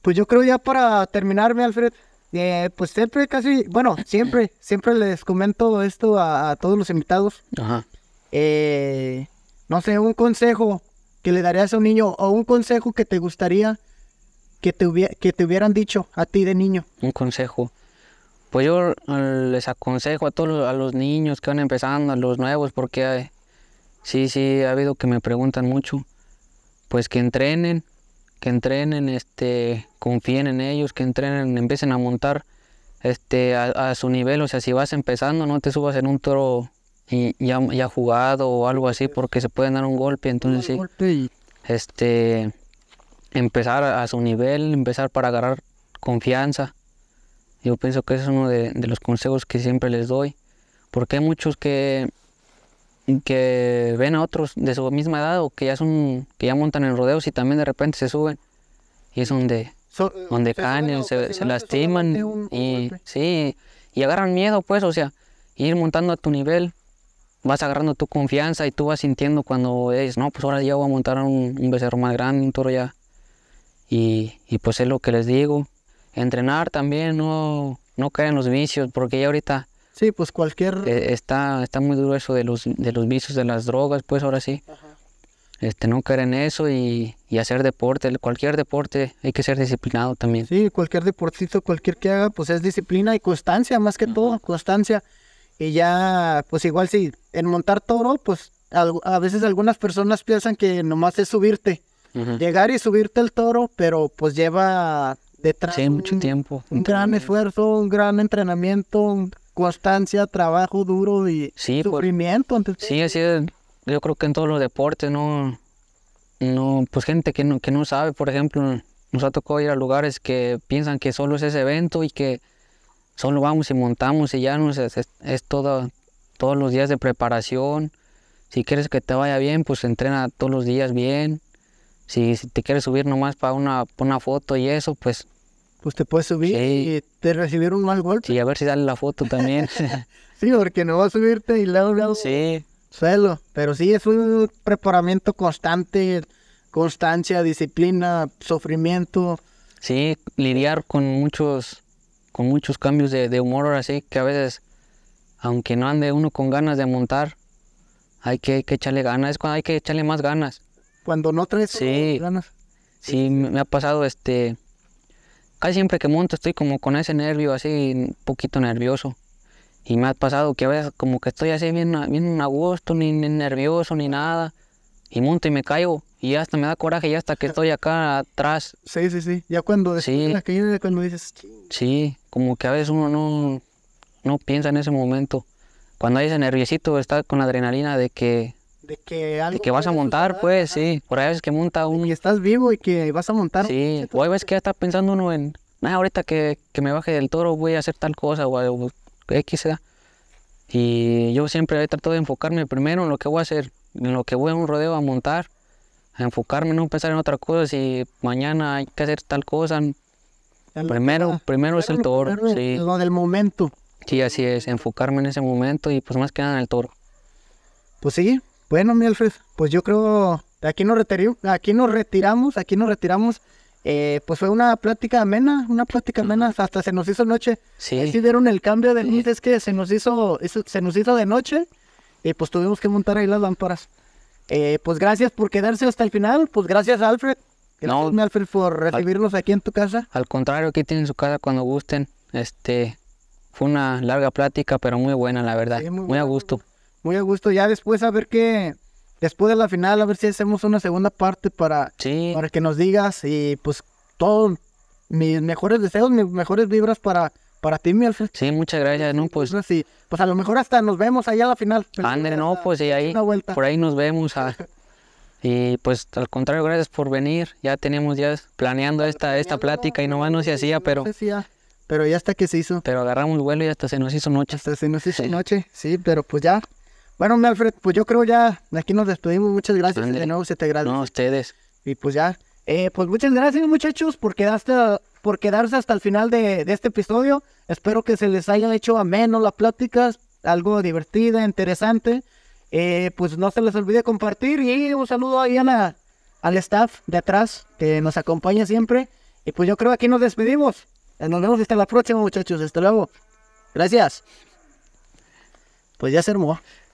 Pues yo creo ya para terminarme, Alfred. Eh, pues siempre casi, bueno, siempre, siempre les comento esto a, todos los invitados. Ajá. Eh, no sé, un consejo que le darías a un niño o un consejo que te gustaría que te, hubiera, que te hubieran dicho a ti de niño. Un consejo. Pues yo eh, les aconsejo a todos a los niños que van empezando, a los nuevos, porque sí, sí, ha habido que me preguntan mucho, pues que entrenen, que entrenen, este, confíen en ellos, que entrenen, empiecen a montar este, a, su nivel, o sea, si vas empezando, no te subas en un toro y, ya, ya, jugado o algo así, porque se pueden dar un golpe, entonces sí, este, empezar a, a su nivel, empezar para agarrar confianza yo pienso que ese es uno de, los consejos que siempre les doy, porque hay muchos que, que ven a otros de su misma edad o que ya, son, que ya montan en rodeos y también de repente se suben y es donde, eh, donde caen, se, lastiman y, sí, y agarran miedo, pues, o sea, ir montando a tu nivel, vas agarrando tu confianza y tú vas sintiendo cuando es, no, pues ahora ya voy a montar un, becerro más grande, un toro ya. Y, y pues es lo que les digo, entrenar también, no, no caer en los vicios, porque ya ahorita... Sí, pues cualquier... Eh, está, está muy duro eso de los, de los vicios, de las drogas, pues ahora sí. Este, no caer en eso y, hacer deporte, cualquier deporte hay que ser disciplinado también. Sí, cualquier deportito, cualquier que haga, pues es disciplina y constancia, más que todo, constancia. Y ya, pues igual si en montar toro, pues a, veces algunas personas piensan que nomás es subirte. Llegar y subirte el toro, pero pues lleva detrás. mucho tiempo. Un, gran esfuerzo, un gran entrenamiento, constancia, trabajo duro y pues, sufrimiento. sí, así es. Yo creo que en todos los deportes, ¿no? no pues gente que no, que no sabe, por ejemplo, nos ha tocado ir a lugares que piensan que solo es ese evento y que solo vamos y montamos y ya no es, es, todo, todos los días de preparación. Si quieres que te vaya bien, pues entrena todos los días bien. Si, te quieres subir nomás para una, para una foto y eso, pues pues te puedes subir y te recibir un mal golpe. Sí, a ver si sale la foto también. sí, porque no va a subirte y luego... luego Sí. Suelo. Pero sí, es un preparamiento constante, constancia, disciplina, sufrimiento. Sí, lidiar con muchos, con muchos cambios de, humor así que a veces, aunque no ande uno con ganas de montar, hay que, echarle ganas, es cuando hay que echarle más ganas. Cuando no traes sí. ganas. sí, me ha pasado este Casi siempre que monto estoy como con ese nervio así, un poquito nervioso. Y me ha pasado que a veces como que estoy así bien, bien a ni, nervioso, ni nada. Y monto y me caigo. Y hasta me da coraje y hasta que estoy acá atrás. Sí, sí, sí. Ya cuando sí. que cuando dices... Sí, como que a veces uno no, no piensa en ese momento. Cuando hay ese nerviosito, está con la adrenalina de que de que algo. que vas a montar, pues, sí. Por ahí ves que monta uno. Y estás vivo y que vas a montar. Sí, o hay veces que ya está pensando uno en. Nah, ahorita que, que, me baje del toro voy a hacer tal cosa o, X sea. Y yo siempre he tratado de enfocarme primero en lo que voy a hacer, en lo que voy a un rodeo a montar, a enfocarme, no pensar en otra cosa. Si mañana hay que hacer tal cosa, primero, primero es el toro. sí. Lo del momento. Sí, así es, enfocarme en ese momento y pues más que nada en el toro. Pues sí, bueno, mi Alfred, pues yo creo aquí nos retiramos, aquí nos retiramos, aquí nos retiramos. pues fue una plática amena, una plática amena, hasta se nos hizo noche. Sí. Ahí el cambio de luz, es que se nos hizo, se nos hizo de noche y pues tuvimos que montar ahí las lámparas. Eh, pues gracias por quedarse hasta el final, pues gracias Alfred. Gracias, mi Alfred, por recibirnos aquí en tu casa. Al contrario, aquí tienen su casa cuando gusten. Este, fue una larga plática, pero muy buena, la verdad. muy, a gusto muy a gusto. Ya después a ver qué, después de la final, a ver si hacemos una segunda parte para, para que nos digas y pues todos mis mejores deseos, mis mejores vibras para, para ti, mi Alfred. Sí, muchas gracias, ¿no? Pues, pues sí, pues a lo mejor hasta nos vemos allá a la final. André, no, pues y ahí, por ahí nos vemos. Ah. y pues al contrario, gracias por venir. Ya tenemos ya planeando esta, esta plática y no nomás no se hacía, pero... Pero ya hasta que se hizo. Pero agarramos vuelo y hasta se nos hizo noche. Hasta se nos hizo noche, sí, pero pues ya, bueno, Alfred, pues yo creo ya aquí nos despedimos. Muchas gracias. De nuevo se te agradece. No, ustedes. Y pues ya. Eh, pues muchas gracias, muchachos, por, por quedarse hasta el final de, este episodio. Espero que se les haya hecho ameno las pláticas, algo divertida, interesante. Eh, pues no se les olvide compartir y un saludo ahí a la, al staff de atrás que nos acompaña siempre. Y pues yo creo que aquí nos despedimos. Eh, nos vemos hasta la próxima, muchachos. Hasta luego. Gracias. Pues ya se armó.